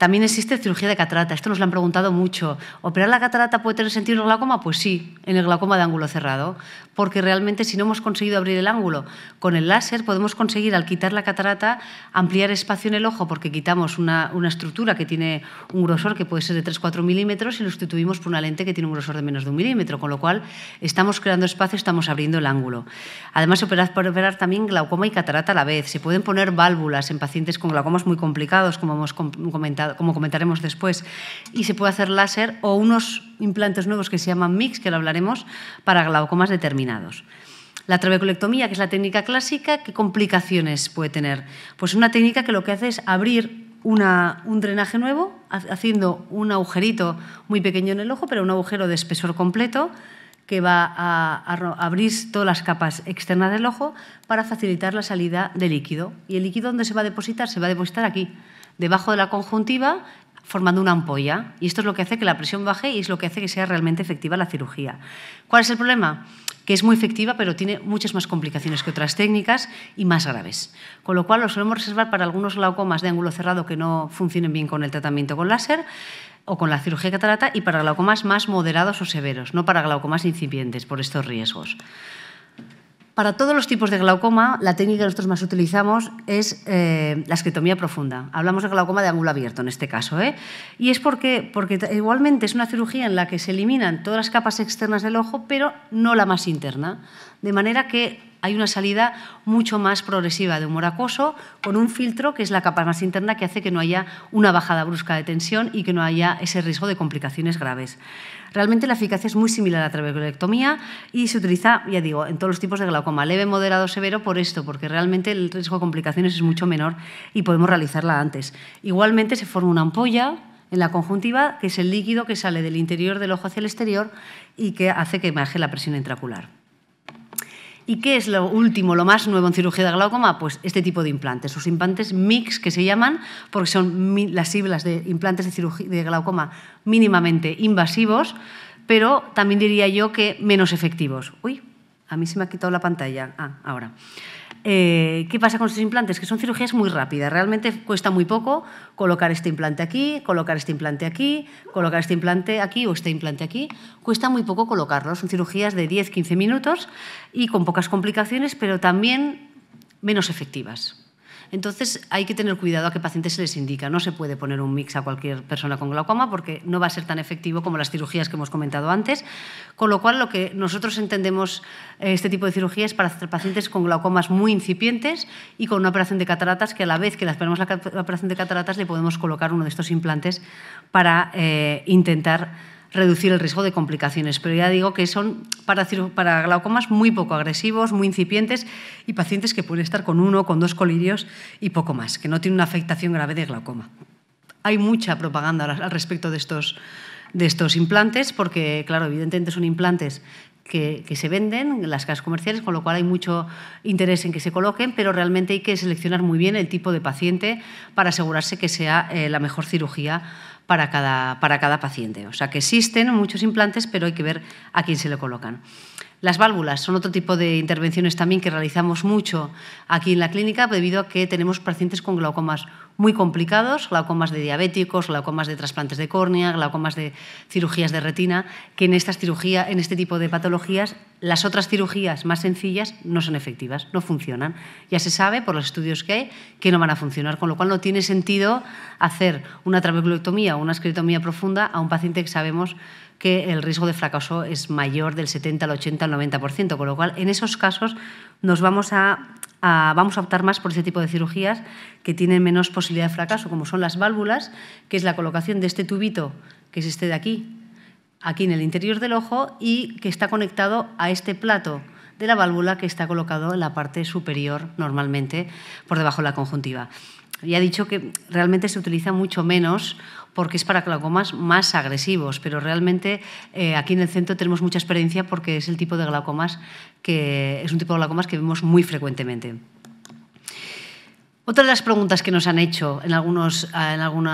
También existe cirugía de catarata, esto nos lo han preguntado mucho. ¿Operar la catarata puede tener sentido en el glaucoma? Pues sí, en el glaucoma de ángulo cerrado, porque realmente si no hemos conseguido abrir el ángulo con el láser, podemos conseguir al quitar la catarata ampliar espacio en el ojo porque quitamos una, una estructura que tiene un grosor que puede ser de 3-4 milímetros y lo sustituimos por una lente que tiene un grosor de menos de un milímetro, con lo cual estamos creando espacio, estamos abriendo el ángulo. Además, operar, puede operar también glaucoma y catarata a la vez. Se pueden poner válvulas en pacientes con glaucomas muy complicados, como, hemos comentado, como comentaremos después, y se puede hacer láser o unos implantes nuevos que se llaman MIX, que lo hablaremos, para glaucomas determinados. La trabeculectomía, que es la técnica clásica, ¿qué complicaciones puede tener? Pues una técnica que lo que hace es abrir un drenaje nuevo, haciendo un agujerito muy pequeño en el ojo, pero un agujero de espesor completo que va a, abrir todas las capas externas del ojo para facilitar la salida de líquido. ¿Y el líquido dónde se va a depositar? Se va a depositar aquí, debajo de la conjuntiva formando una ampolla y esto es lo que hace que la presión baje y es lo que hace que sea realmente efectiva la cirugía. ¿Cuál es el problema? Que es muy efectiva pero tiene muchas más complicaciones que otras técnicas y más graves. Con lo cual lo solemos reservar para algunos glaucomas de ángulo cerrado que no funcionen bien con el tratamiento con láser o con la cirugía catarata y para glaucomas más moderados o severos, no para glaucomas incipientes por estos riesgos. Para todos los tipos de glaucoma, la técnica que nosotros más utilizamos es eh, la escritomía profunda. Hablamos de glaucoma de ángulo abierto en este caso. ¿eh? Y es porque, porque igualmente es una cirugía en la que se eliminan todas las capas externas del ojo, pero no la más interna. De manera que hay una salida mucho más progresiva de humor acoso con un filtro que es la capa más interna que hace que no haya una bajada brusca de tensión y que no haya ese riesgo de complicaciones graves. Realmente la eficacia es muy similar a la trabeculectomía y se utiliza, ya digo, en todos los tipos de glaucoma, leve, moderado, severo, por esto, porque realmente el riesgo de complicaciones es mucho menor y podemos realizarla antes. Igualmente se forma una ampolla en la conjuntiva, que es el líquido que sale del interior del ojo hacia el exterior y que hace que baje la presión intracular. ¿Y qué es lo último, lo más nuevo en cirugía de glaucoma? Pues este tipo de implantes, los implantes MIX que se llaman, porque son las siglas de implantes de, cirugía, de glaucoma mínimamente invasivos, pero también diría yo que menos efectivos. Uy, a mí se me ha quitado la pantalla. Ah, ahora. Eh, ¿Qué pasa con estos implantes? Que son cirugías muy rápidas. Realmente cuesta muy poco colocar este implante aquí, colocar este implante aquí, colocar este implante aquí o este implante aquí. Cuesta muy poco colocarlo. Son cirugías de 10-15 minutos y con pocas complicaciones, pero también menos efectivas. Entonces hay que tener cuidado a qué pacientes se les indica. No se puede poner un mix a cualquier persona con glaucoma porque no va a ser tan efectivo como las cirugías que hemos comentado antes. Con lo cual, lo que nosotros entendemos eh, este tipo de cirugía es para pacientes con glaucomas muy incipientes y con una operación de cataratas que a la vez que le esperamos la operación de cataratas le podemos colocar uno de estos implantes para eh, intentar reducir el riesgo de complicaciones. Pero ya digo que son para, para glaucomas muy poco agresivos, muy incipientes y pacientes que pueden estar con uno, con dos colirios y poco más, que no tienen una afectación grave de glaucoma. Hay mucha propaganda al respecto de estos, de estos implantes porque, claro, evidentemente son implantes que, se venden en las casas comerciales, con lo cual hay mucho interés en que se coloquen, pero realmente hay que seleccionar muy bien el tipo de paciente para asegurarse que sea eh, la mejor cirugía para cada, para cada paciente. O sea que existen muchos implantes, pero hay que ver a quién se le colocan. Las válvulas son otro tipo de intervenciones también que realizamos mucho aquí en la clínica debido a que tenemos pacientes con glaucomas muy complicados, glaucomas de diabéticos, glaucomas de trasplantes de córnea, glaucomas de cirugías de retina, que en, estas cirugía, en este tipo de patologías las otras cirugías más sencillas no son efectivas, no funcionan. Ya se sabe por los estudios que hay que no van a funcionar, con lo cual no tiene sentido hacer una trabeculectomía o una escrutomía profunda a un paciente que sabemos que el riesgo de fracaso es mayor del 70 al 80 al 90%, con lo cual en esos casos nos vamos a, vamos a optar más por ese tipo de cirugías que tienen menos posibilidad de fracaso, como son las válvulas, que es la colocación de este tubito, que es este de aquí, aquí en el interior del ojo y que está conectado a este plato de la válvula que está colocado en la parte superior normalmente por debajo de la conjuntiva ya he dicho que realmente se utiliza mucho menos porque es para glaucomas más agresivos, pero realmente eh, aquí en el centro tenemos mucha experiencia porque es el tipo de glaucomas que es un tipo de glaucomas que vemos muy frecuentemente. Otra de las preguntas que nos han hecho en algunos eh, en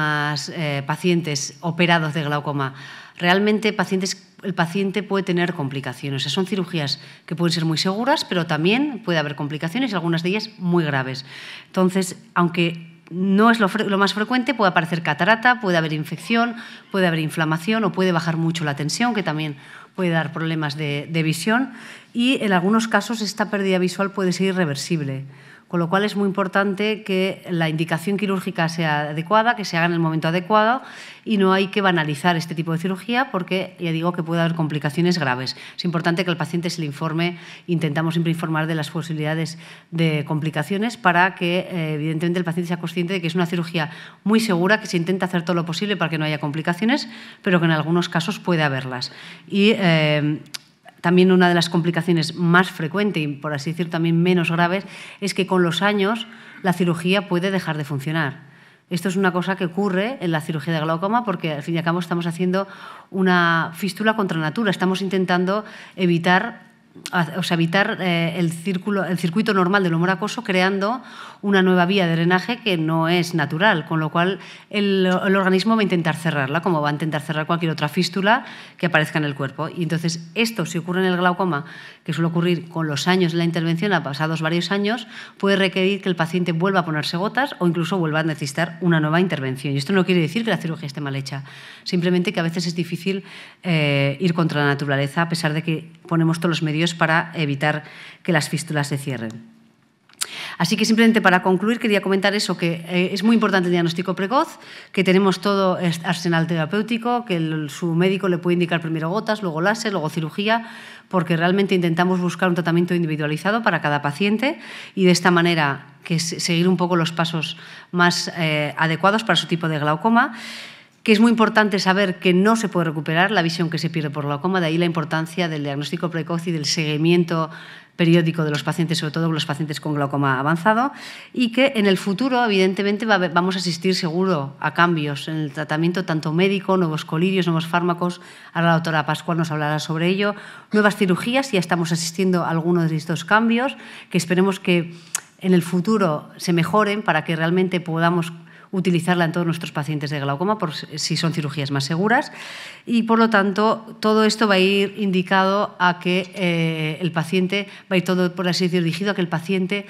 eh, pacientes operados de glaucoma, realmente pacientes, el paciente puede tener complicaciones. son cirugías que pueden ser muy seguras, pero también puede haber complicaciones, algunas de ellas muy graves. Entonces, aunque no es lo, más frecuente, puede aparecer catarata, puede haber infección, puede haber inflamación o puede bajar mucho la tensión, que también puede dar problemas de visión. Y en algunos casos esta pérdida visual puede ser irreversible. Con lo cual es muy importante que la indicación quirúrgica sea adecuada, que se haga en el momento adecuado y no hay que banalizar este tipo de cirugía porque ya digo que puede haber complicaciones graves. Es importante que el paciente se le informe, intentamos siempre informar de las posibilidades de complicaciones para que eh, evidentemente el paciente sea consciente de que es una cirugía muy segura, que se intenta hacer todo lo posible para que no haya complicaciones, pero que en algunos casos puede haberlas. Y eh, también una de las complicaciones más frecuentes y, por así decir, también menos graves es que con los años la cirugía puede dejar de funcionar. Esto es una cosa que ocurre en la cirugía de glaucoma porque al fin y al cabo estamos haciendo una fístula contra natura, estamos intentando evitar o sea, evitar eh, el, círculo, el circuito normal del humor acoso creando una nueva vía de drenaje que no es natural, con lo cual el, el, organismo va a intentar cerrarla, como va a intentar cerrar cualquier otra fístula que aparezca en el cuerpo. Y entonces esto, si ocurre en el glaucoma, que suele ocurrir con los años de la intervención, a pasados varios años, puede requerir que el paciente vuelva a ponerse gotas o incluso vuelva a necesitar una nueva intervención. Y esto no quiere decir que la cirugía esté mal hecha, simplemente que a veces es difícil eh, ir contra la naturaleza a pesar de que ponemos todos los medios para evitar que las fístulas se cierren. Así que simplemente para concluir quería comentar eso, que eh, es muy importante el diagnóstico precoz, que tenemos todo arsenal terapéutico, que su médico le puede indicar primero gotas, luego láser, luego cirugía, porque realmente intentamos buscar un tratamiento individualizado para cada paciente y de esta manera que seguir un poco los pasos más eh, adecuados para su tipo de glaucoma que es muy importante saber que no se puede recuperar la visión que se pierde por glaucoma, de ahí la importancia del diagnóstico precoz y del seguimiento periódico de los pacientes, sobre todo los pacientes con glaucoma avanzado, y que en el futuro, evidentemente, vamos a asistir seguro a cambios en el tratamiento tanto médico, nuevos colirios, nuevos fármacos. Ahora la doctora Pascual nos hablará sobre ello. Nuevas cirugías, ya estamos asistiendo a algunos de estos cambios, que esperemos que en el futuro se mejoren para que realmente podamos utilizarla en todos nuestros pacientes de glaucoma por si son cirugías más seguras y por lo tanto todo esto va a ir indicado a que eh, el paciente va a ir todo por así dirigido a que el paciente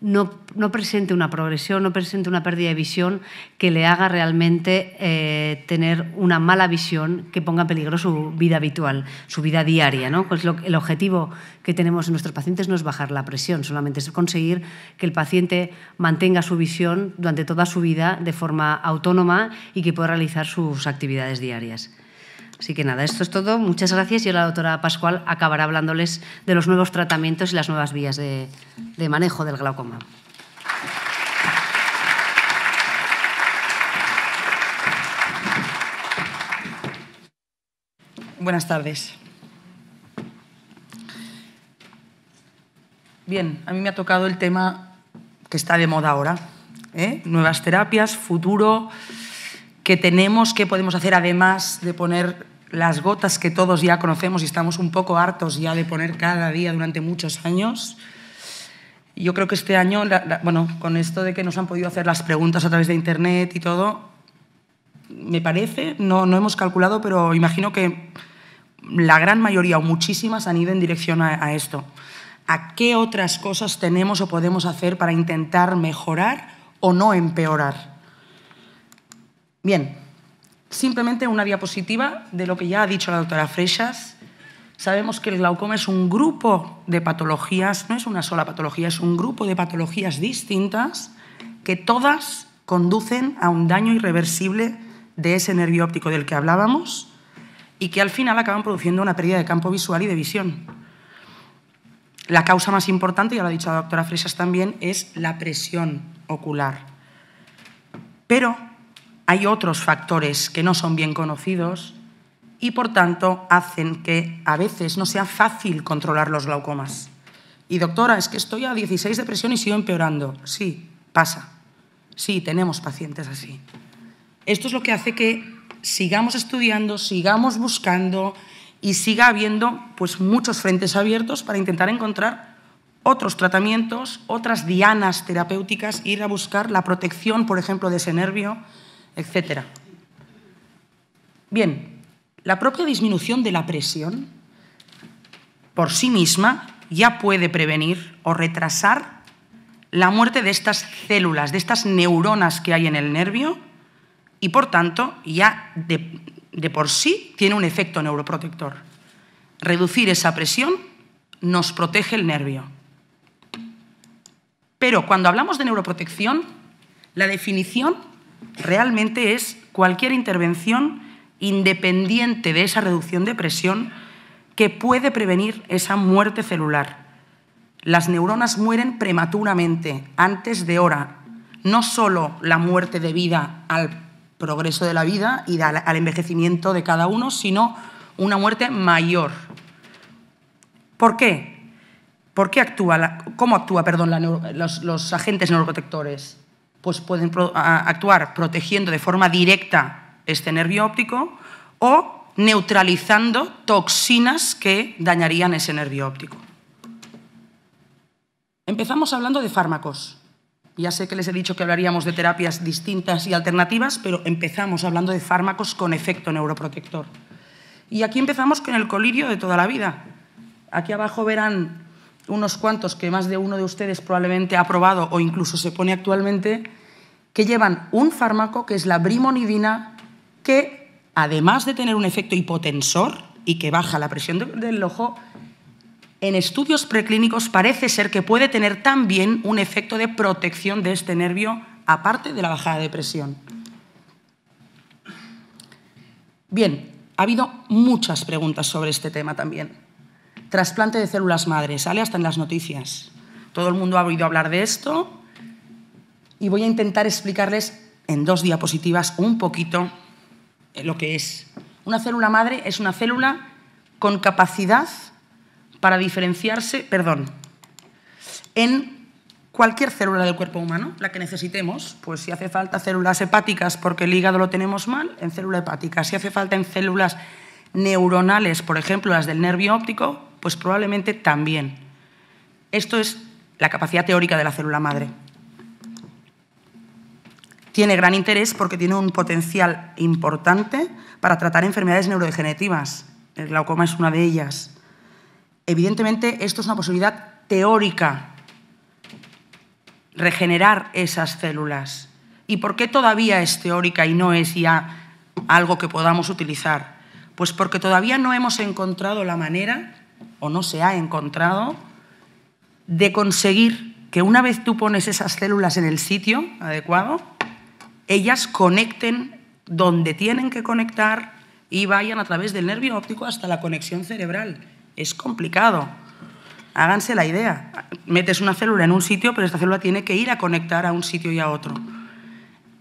no, presente una progresión, no presente una pérdida de visión que le haga realmente eh, tener una mala visión que ponga en peligro su vida habitual, su vida diaria. ¿no? Pues el objetivo que tenemos en nuestros pacientes no es bajar la presión, solamente es conseguir que el paciente mantenga su visión durante toda su vida de forma autónoma y que pueda realizar sus actividades diarias. Así que nada, esto es todo. Muchas gracias y la doctora Pascual acabará hablándoles de los nuevos tratamientos y las nuevas vías de, manejo del glaucoma. Buenas tardes. Bien, a mí me ha tocado el tema que está de moda ahora. ¿eh? Nuevas terapias, futuro, qué tenemos, qué podemos hacer además de poner las gotas que todos ya conocemos y estamos un poco hartos ya de poner cada día durante muchos años. Yo creo que este año, bueno, con esto de que nos han podido hacer las preguntas a través de Internet y todo, me parece, no, no hemos calculado, pero imagino que la gran mayoría o muchísimas han ido en dirección a esto. ¿A qué otras cosas tenemos o podemos hacer para intentar mejorar o no empeorar? Bien, simplemente una diapositiva de lo que ya ha dicho la doctora Freixas. Sabemos que el glaucoma es un grupo de patologías, no es una sola patología, es un grupo de patologías distintas que todas conducen a un daño irreversible de ese nervio óptico del que hablábamos y que al final acaban produciendo una pérdida de campo visual y de visión. La causa más importante, ya lo ha dicho la doctora Fresas también, es la presión ocular. Pero hay otros factores que no son bien conocidos y por tanto hacen que a veces no sea fácil controlar los glaucomas. Y doctora, es que estoy a 16 de presión y sigo empeorando. Sí, pasa. Sí, tenemos pacientes así. Esto es lo que hace que sigamos estudiando, sigamos buscando y siga habiendo pues, muchos frentes abiertos para intentar encontrar otros tratamientos, otras dianas terapéuticas, ir a buscar la protección, por ejemplo, de ese nervio, Etcétera. Bien, la propia disminución de la presión por sí misma ya puede prevenir o retrasar la muerte de estas células, de estas neuronas que hay en el nervio y por tanto ya de, de por sí tiene un efecto neuroprotector. Reducir esa presión nos protege el nervio. Pero cuando hablamos de neuroprotección, la definición realmente es cualquier intervención independiente de esa reducción de presión que puede prevenir esa muerte celular. Las neuronas mueren prematuramente, antes de hora. No solo la muerte debida al progreso de la vida y al envejecimiento de cada uno, sino una muerte mayor. ¿Por qué? ¿Por qué actúa ¿Cómo actúa los agentes neuroprotectores? pues pueden actuar protegiendo de forma directa este nervio óptico o neutralizando toxinas que dañarían ese nervio óptico. Empezamos hablando de fármacos. Ya sé que les he dicho que hablaríamos de terapias distintas y alternativas, pero empezamos hablando de fármacos con efecto neuroprotector. Y aquí empezamos con el colirio de toda la vida. Aquí abajo verán unos cuantos que más de uno de ustedes probablemente ha probado o incluso se pone actualmente, que llevan un fármaco que es la brimonidina, que además de tener un efecto hipotensor y que baja la presión del ojo, en estudios preclínicos parece ser que puede tener también un efecto de protección de este nervio, aparte de la bajada de presión. Bien, ha habido muchas preguntas sobre este tema también. Trasplante de células madre, sale hasta en las noticias. Todo el mundo ha oído hablar de esto y voy a intentar explicarles en dos diapositivas un poquito eh, lo que es. Una célula madre es una célula con capacidad para diferenciarse, perdón, en cualquier célula del cuerpo humano, la que necesitemos, pues si hace falta células hepáticas porque el hígado lo tenemos mal, en célula hepática, si hace falta en células neuronales, por ejemplo, las del nervio óptico, pues probablemente también. Esto es la capacidad teórica de la célula madre. Tiene gran interés porque tiene un potencial importante para tratar enfermedades neurodegenerativas. El glaucoma es una de ellas. Evidentemente, esto es una posibilidad teórica, regenerar esas células. ¿Y por qué todavía es teórica y no es ya algo que podamos utilizar? Pues porque todavía no hemos encontrado la manera o no se ha encontrado de conseguir que una vez tú pones esas células en el sitio adecuado, ellas conecten donde tienen que conectar y vayan a través del nervio óptico hasta la conexión cerebral. Es complicado. Háganse la idea. Metes una célula en un sitio, pero esta célula tiene que ir a conectar a un sitio y a otro.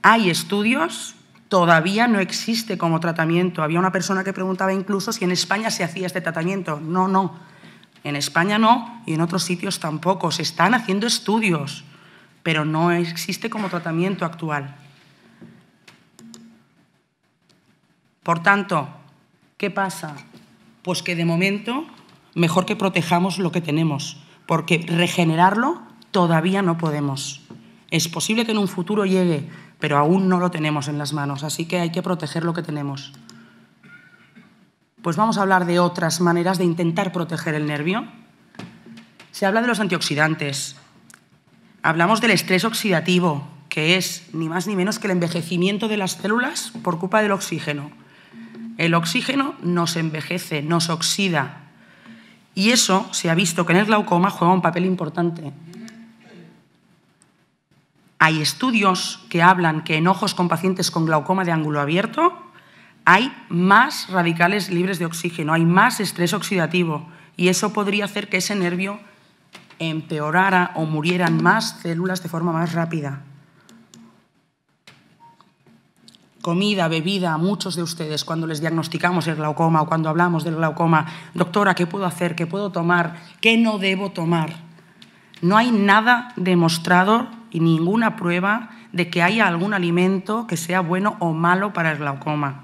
Hay estudios todavía no existe como tratamiento. Había una persona que preguntaba incluso si en España se hacía este tratamiento. No, no. En España no y en otros sitios tampoco. Se están haciendo estudios, pero no existe como tratamiento actual. Por tanto, ¿qué pasa? Pues que de momento mejor que protejamos lo que tenemos, porque regenerarlo todavía no podemos. Es posible que en un futuro llegue, pero aún no lo tenemos en las manos, así que hay que proteger lo que tenemos. Pues vamos a hablar de otras maneras de intentar proteger el nervio. Se habla de los antioxidantes, hablamos del estrés oxidativo, que es ni más ni menos que el envejecimiento de las células por culpa del oxígeno. El oxígeno nos envejece, nos oxida. Y eso se ha visto que en el glaucoma juega un papel importante. Hay estudios que hablan que en ojos con pacientes con glaucoma de ángulo abierto hay más radicales libres de oxígeno, hay más estrés oxidativo y eso podría hacer que ese nervio empeorara o murieran más células de forma más rápida. Comida, bebida, muchos de ustedes cuando les diagnosticamos el glaucoma o cuando hablamos del glaucoma, doctora, ¿qué puedo hacer? ¿Qué puedo tomar? ¿Qué no debo tomar? No hay nada demostrado y ninguna prueba de que haya algún alimento que sea bueno o malo para el glaucoma.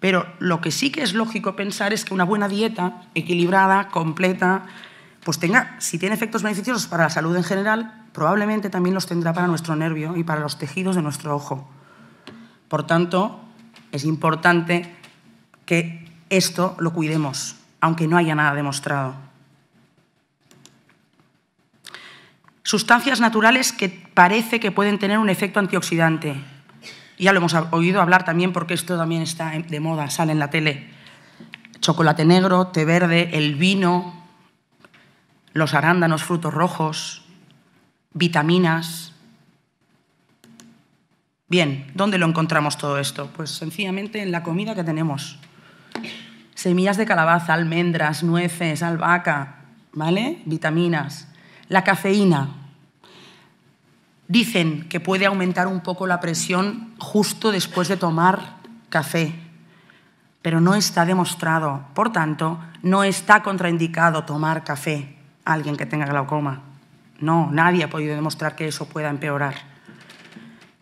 Pero lo que sí que es lógico pensar es que una buena dieta, equilibrada, completa, pues tenga, si tiene efectos beneficiosos para la salud en general, probablemente también los tendrá para nuestro nervio y para los tejidos de nuestro ojo. Por tanto, es importante que esto lo cuidemos, aunque no haya nada demostrado. sustancias naturales que parece que pueden tener un efecto antioxidante. Ya lo hemos oído hablar también porque esto también está de moda, sale en la tele. Chocolate negro, té verde, el vino, los arándanos, frutos rojos, vitaminas. Bien, ¿dónde lo encontramos todo esto? Pues sencillamente en la comida que tenemos. Semillas de calabaza, almendras, nueces, albahaca, ¿vale? Vitaminas. La cafeína. Dicen que puede aumentar un poco la presión justo después de tomar café, pero no está demostrado. Por tanto, no está contraindicado tomar café a alguien que tenga glaucoma. No, nadie ha podido demostrar que eso pueda empeorar.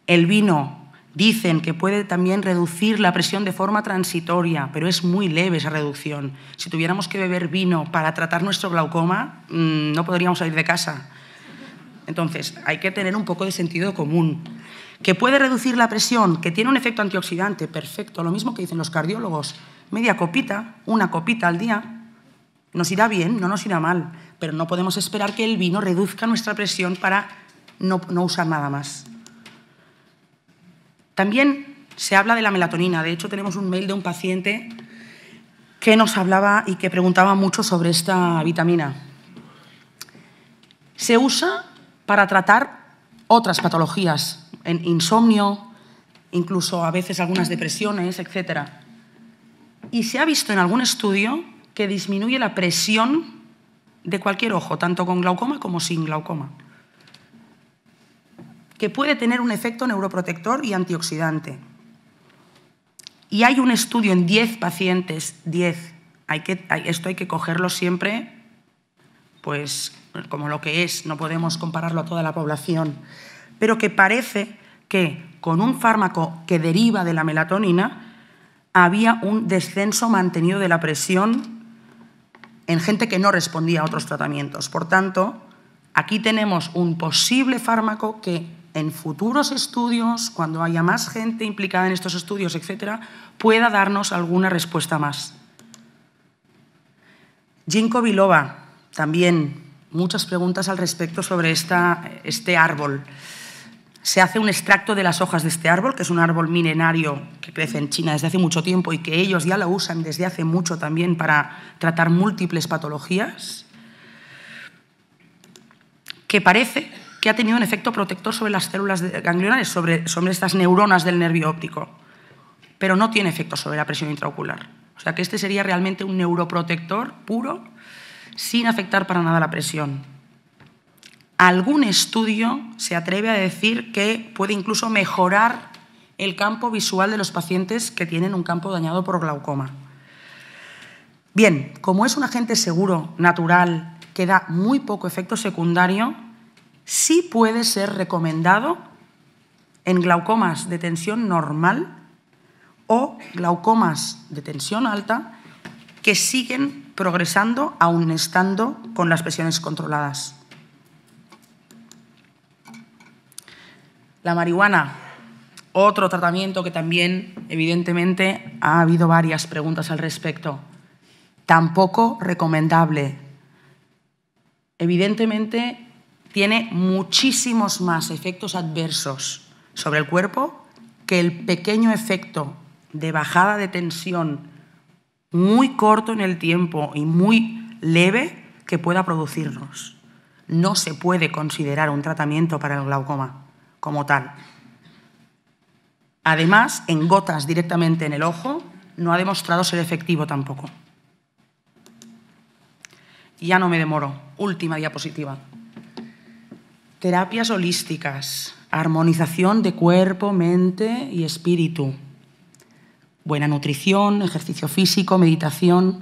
El vino Dicen que puede también reducir la presión de forma transitoria, pero es muy leve esa reducción. Si tuviéramos que beber vino para tratar nuestro glaucoma, mm, no podríamos salir de casa. Entonces, hay que tener un poco de sentido común. Que puede reducir la presión, que tiene un efecto antioxidante, perfecto, lo mismo que dicen los cardiólogos. Media copita, una copita al día, nos irá bien, no nos irá mal, pero no podemos esperar que el vino reduzca nuestra presión para no usar nada más. También se habla de la melatonina. De hecho, tenemos un mail de un paciente que nos hablaba y que preguntaba mucho sobre esta vitamina. Se usa para tratar otras patologías, insomnio, incluso a veces algunas depresiones, etc. Y se ha visto en algún estudio que disminuye la presión de cualquier ojo, tanto con glaucoma como sin glaucoma que puede tener un efecto neuroprotector y antioxidante. Y hay un estudio en 10 pacientes, 10. esto hay que cogerlo siempre pues, como lo que es, no podemos compararlo a toda la población, pero que parece que con un fármaco que deriva de la melatonina había un descenso mantenido de la presión en gente que no respondía a otros tratamientos. Por tanto, aquí tenemos un posible fármaco que en futuros estudios, cuando haya más gente implicada en estos estudios, etcétera, pueda darnos alguna respuesta más. Jinko Biloba, también muchas preguntas al respecto sobre esta, este árbol. Se hace un extracto de las hojas de este árbol, que es un árbol milenario que crece en China desde hace mucho tiempo y que ellos ya la usan desde hace mucho también para tratar múltiples patologías, que parece que ha tenido un efecto protector sobre las células ganglionares, sobre, estas neuronas del nervio óptico, pero no tiene efecto sobre la presión intraocular. O sea que este sería realmente un neuroprotector puro, sin afectar para nada la presión. Algún estudio se atreve a decir que puede incluso mejorar el campo visual de los pacientes que tienen un campo dañado por glaucoma. Bien, como es un agente seguro, natural, que da muy poco efecto secundario, sí puede ser recomendado en glaucomas de tensión normal o glaucomas de tensión alta que siguen progresando aún estando con las presiones controladas. La marihuana, otro tratamiento que también, evidentemente, ha habido varias preguntas al respecto. Tampoco recomendable. Evidentemente, tiene muchísimos más efectos adversos sobre el cuerpo que el pequeño efecto de bajada de tensión muy corto en el tiempo y muy leve que pueda producirnos. No se puede considerar un tratamiento para el glaucoma como tal. Además, en gotas directamente en el ojo no ha demostrado ser efectivo tampoco. Ya no me demoro. Última diapositiva terapias holísticas, armonización de cuerpo, mente y espíritu, buena nutrición, ejercicio físico, meditación.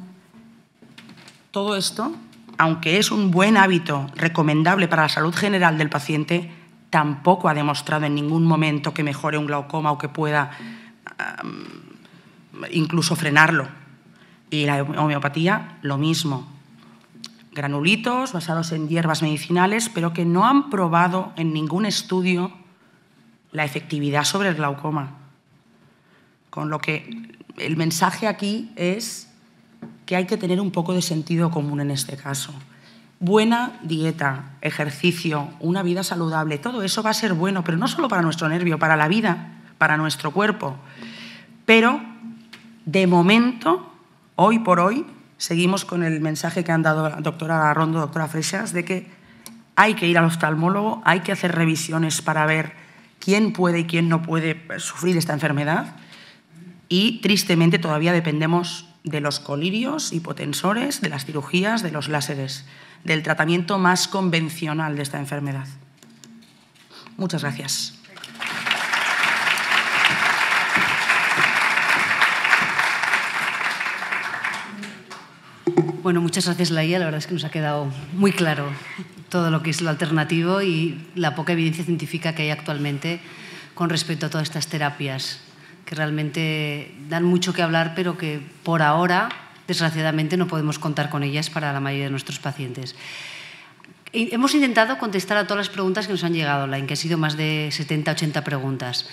Todo esto, aunque es un buen hábito recomendable para la salud general del paciente, tampoco ha demostrado en ningún momento que mejore un glaucoma o que pueda incluso frenarlo. Y la homeopatía, lo mismo granulitos basados en hierbas medicinales, pero que no han probado en ningún estudio la efectividad sobre el glaucoma. Con lo que el mensaje aquí es que hay que tener un poco de sentido común en este caso. Buena dieta, ejercicio, una vida saludable, todo eso va a ser bueno, pero no solo para nuestro nervio, para la vida, para nuestro cuerpo. Pero, de momento, hoy por hoy, seguimos con el mensaje que han dado la doctora Rondo, doctora Fresas de que hay que ir al oftalmólogo, hay que hacer revisiones para ver quién puede y quién no puede eh, sufrir esta enfermedad. Y tristemente todavía dependemos de los colirios, hipotensores, de las cirugías, de los láseres, del tratamiento más convencional de esta enfermedad. Muchas gracias. Bueno, muchas gracias, Laia. La verdad es que nos ha quedado muy claro todo lo que es lo alternativo y la poca evidencia científica que hay actualmente con respecto a todas estas terapias, que realmente dan mucho que hablar, pero que por ahora, desgraciadamente, no podemos contar con ellas para la mayoría de nuestros pacientes. Hemos intentado contestar a todas las preguntas que nos han llegado, la que ha sido más de 70, 80 preguntas.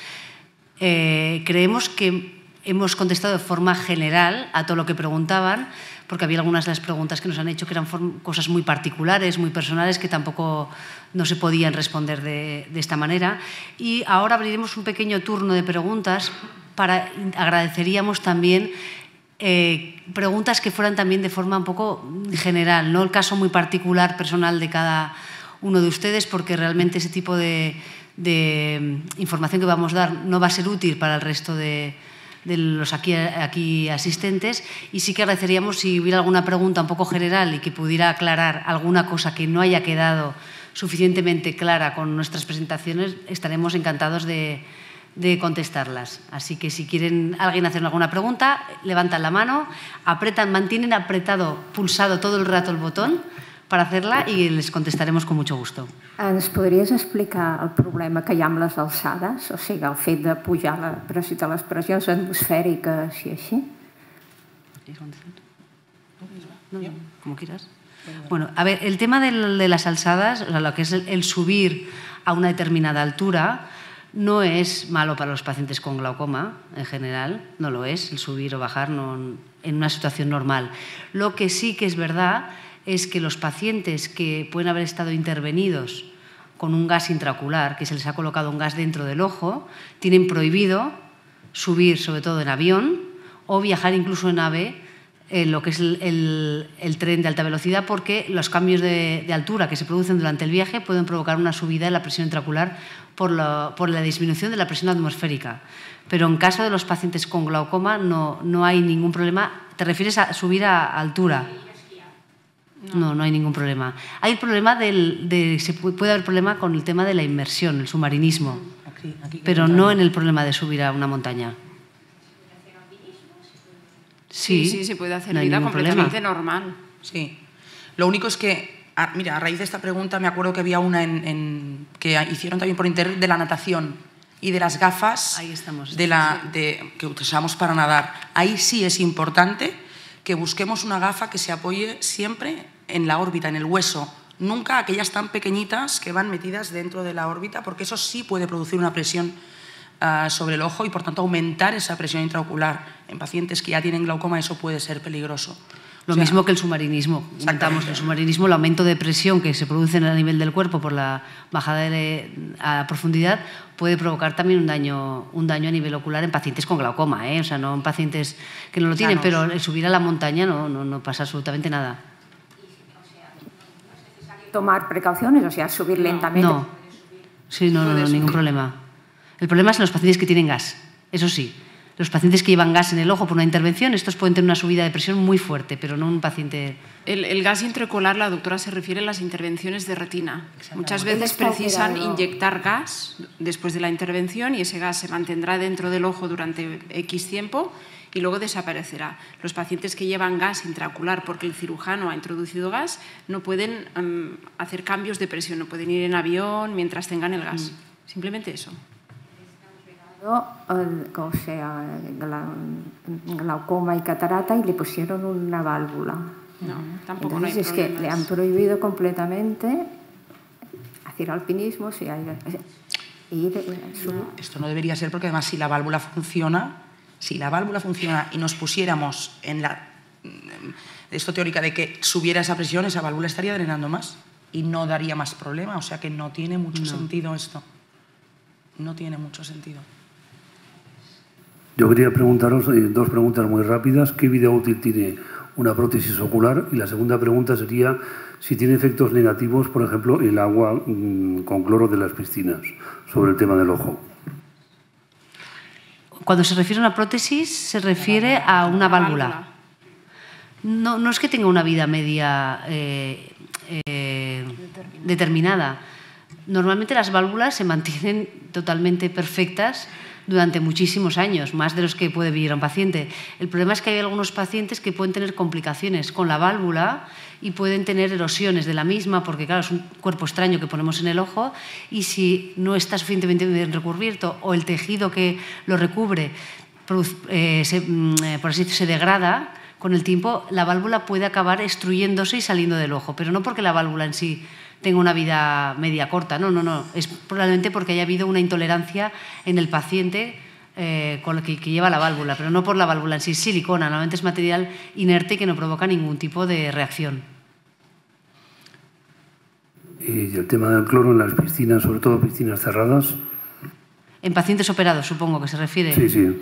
Eh, creemos que hemos contestado de forma general a todo lo que preguntaban, porque había algunas de las preguntas que nos han hecho que eran cosas muy particulares, muy personales, que tampoco no se podían responder de, esta manera. Y ahora abriremos un pequeño turno de preguntas para agradeceríamos también eh, preguntas que fueran también de forma un poco general, no el caso muy particular, personal de cada uno de ustedes, porque realmente ese tipo de mm, información que vamos a dar no va a ser útil para el resto de, de los aquí, asistentes y sí que agradeceríamos si hubiera alguna pregunta un poco general y que pudiera aclarar alguna cosa que no haya quedado suficientemente clara con nuestras presentaciones, estaremos encantados de, de contestarlas. Así que si quieren alguien hacer alguna pregunta, levantan la mano, apretan, mantienen apretado, pulsado todo el rato el botón para hacerla y les contestaremos con mucho gusto. Ah, ens podries explicar el problema que hi ha amb les alçades? O sigui, el fet de pujar la pressió de les pressions atmosfèriques i així? No, no, quieras. Bueno, a ver, el tema de las alçades, o sea, lo que es el subir a una determinada altura, no es malo para los pacientes con glaucoma en general, no lo es, el subir o bajar no, en una situación normal. Lo que sí que es verdad es que los pacientes que pueden haber estado intervenidos con un gas intraocular, que se les ha colocado un gas dentro del ojo, tienen prohibido subir, sobre todo en avión, o viajar incluso en ave, en lo que es el, tren de alta velocidad, porque los cambios de, altura que se producen durante el viaje pueden provocar una subida en la presión intraocular por, la disminución de la presión atmosférica. Pero en caso de los pacientes con glaucoma no, no hay ningún problema. ¿Te refieres a subir a altura? No. no, hay ningún problema. Hay el problema del, de, se puede, haber problema con el tema de la inmersión, el submarinismo, mm, pero no en el problema de subir a una montaña. Sí, sí, se puede hacer vida completamente normal. Sí. Lo único es que, mira, a raíz de esta pregunta me acuerdo que había una en, que hicieron también por internet de la natación y de las gafas de la, de, que usamos para nadar. Ahí sí es importante que busquemos una gafa que se apoye siempre en la órbita, en el hueso, nunca aquellas tan pequeñitas que van metidas dentro de la órbita, porque eso sí puede producir una presión ah, sobre el ojo y, por tanto, aumentar esa presión intraocular. En pacientes que ya tienen glaucoma eso puede ser peligroso. Lo mismo que el submarinismo. el submarinismo, el aumento de presión que se produce a nivel del cuerpo por la bajada a profundidad puede provocar también un daño, un daño a nivel ocular en pacientes con glaucoma, ¿eh? o sea, no en pacientes que no lo tienen, pero el subir a la montaña no, no, pasa absolutamente nada. es necesario Tomar precauciones, o sea, subir lentamente. No, sí, no, no, no ningún problema. El problema es en los pacientes que tienen gas, eso sí los pacientes que llevan gas en el ojo por una intervención, estos pueden tener una subida de presión muy fuerte, pero no un paciente... El, gas intraocular, la doctora se refiere a las intervenciones de retina. Muchas veces precisan inyectar gas después de la intervención y ese gas se mantendrá dentro del ojo durante X tiempo y luego desaparecerá. Los pacientes que llevan gas intraocular porque el cirujano ha introducido gas no pueden em, hacer cambios de presión, no pueden ir en avión mientras tengan el gas. Mm. Simplemente eso. Eh, o sea, glaucoma y catarata y le pusieron una válvula. No, tampoco Entonces no es que le han prohibido completamente hacer alpinismo si eh, eh, esto no debería ser porque además si la válvula funciona, si la válvula funciona y nos pusiéramos en la... Mm, esto teórica de que subiera esa presión, esa válvula estaría drenando más y no daría más problema. O sea que no tiene mucho sentido esto. No tiene mucho sentido. Yo quería preguntaros eh, dos preguntas muy rápidas. ¿Qué vida útil tiene una prótesis ocular? Y la segunda pregunta sería si tiene efectos negativos, por ejemplo, el agua mm, con cloro de las piscinas sobre el tema del ojo. Cuando se refiere a una prótesis, se refiere a una válvula. No, es que tenga una vida media eh, eh, determinada. Normalmente las válvulas se mantienen totalmente perfectas durante muchísimos años, más de los que puede vivir un paciente. El problema es que hay algunos pacientes que pueden tener complicaciones con la válvula y pueden tener erosiones de la misma, porque claro, es un cuerpo extraño que ponemos en el ojo y si no está suficientemente bien recubierto o el tejido que lo recubre eh, mm, eh, por así se degrada, con el tiempo la válvula puede acabar extruyéndose y saliendo del ojo, pero no porque la válvula en sí tengo una vida media corta. No, no, no. Es probablemente porque haya habido una intolerancia en el paciente eh, con lo que, que, lleva la válvula, pero no por la válvula en sí, silicona. Normalmente es material inerte que no provoca ningún tipo de reacción. ¿Y el tema del cloro en las piscinas, sobre todo piscinas cerradas? En pacientes operados, supongo que se refiere. Sí, sí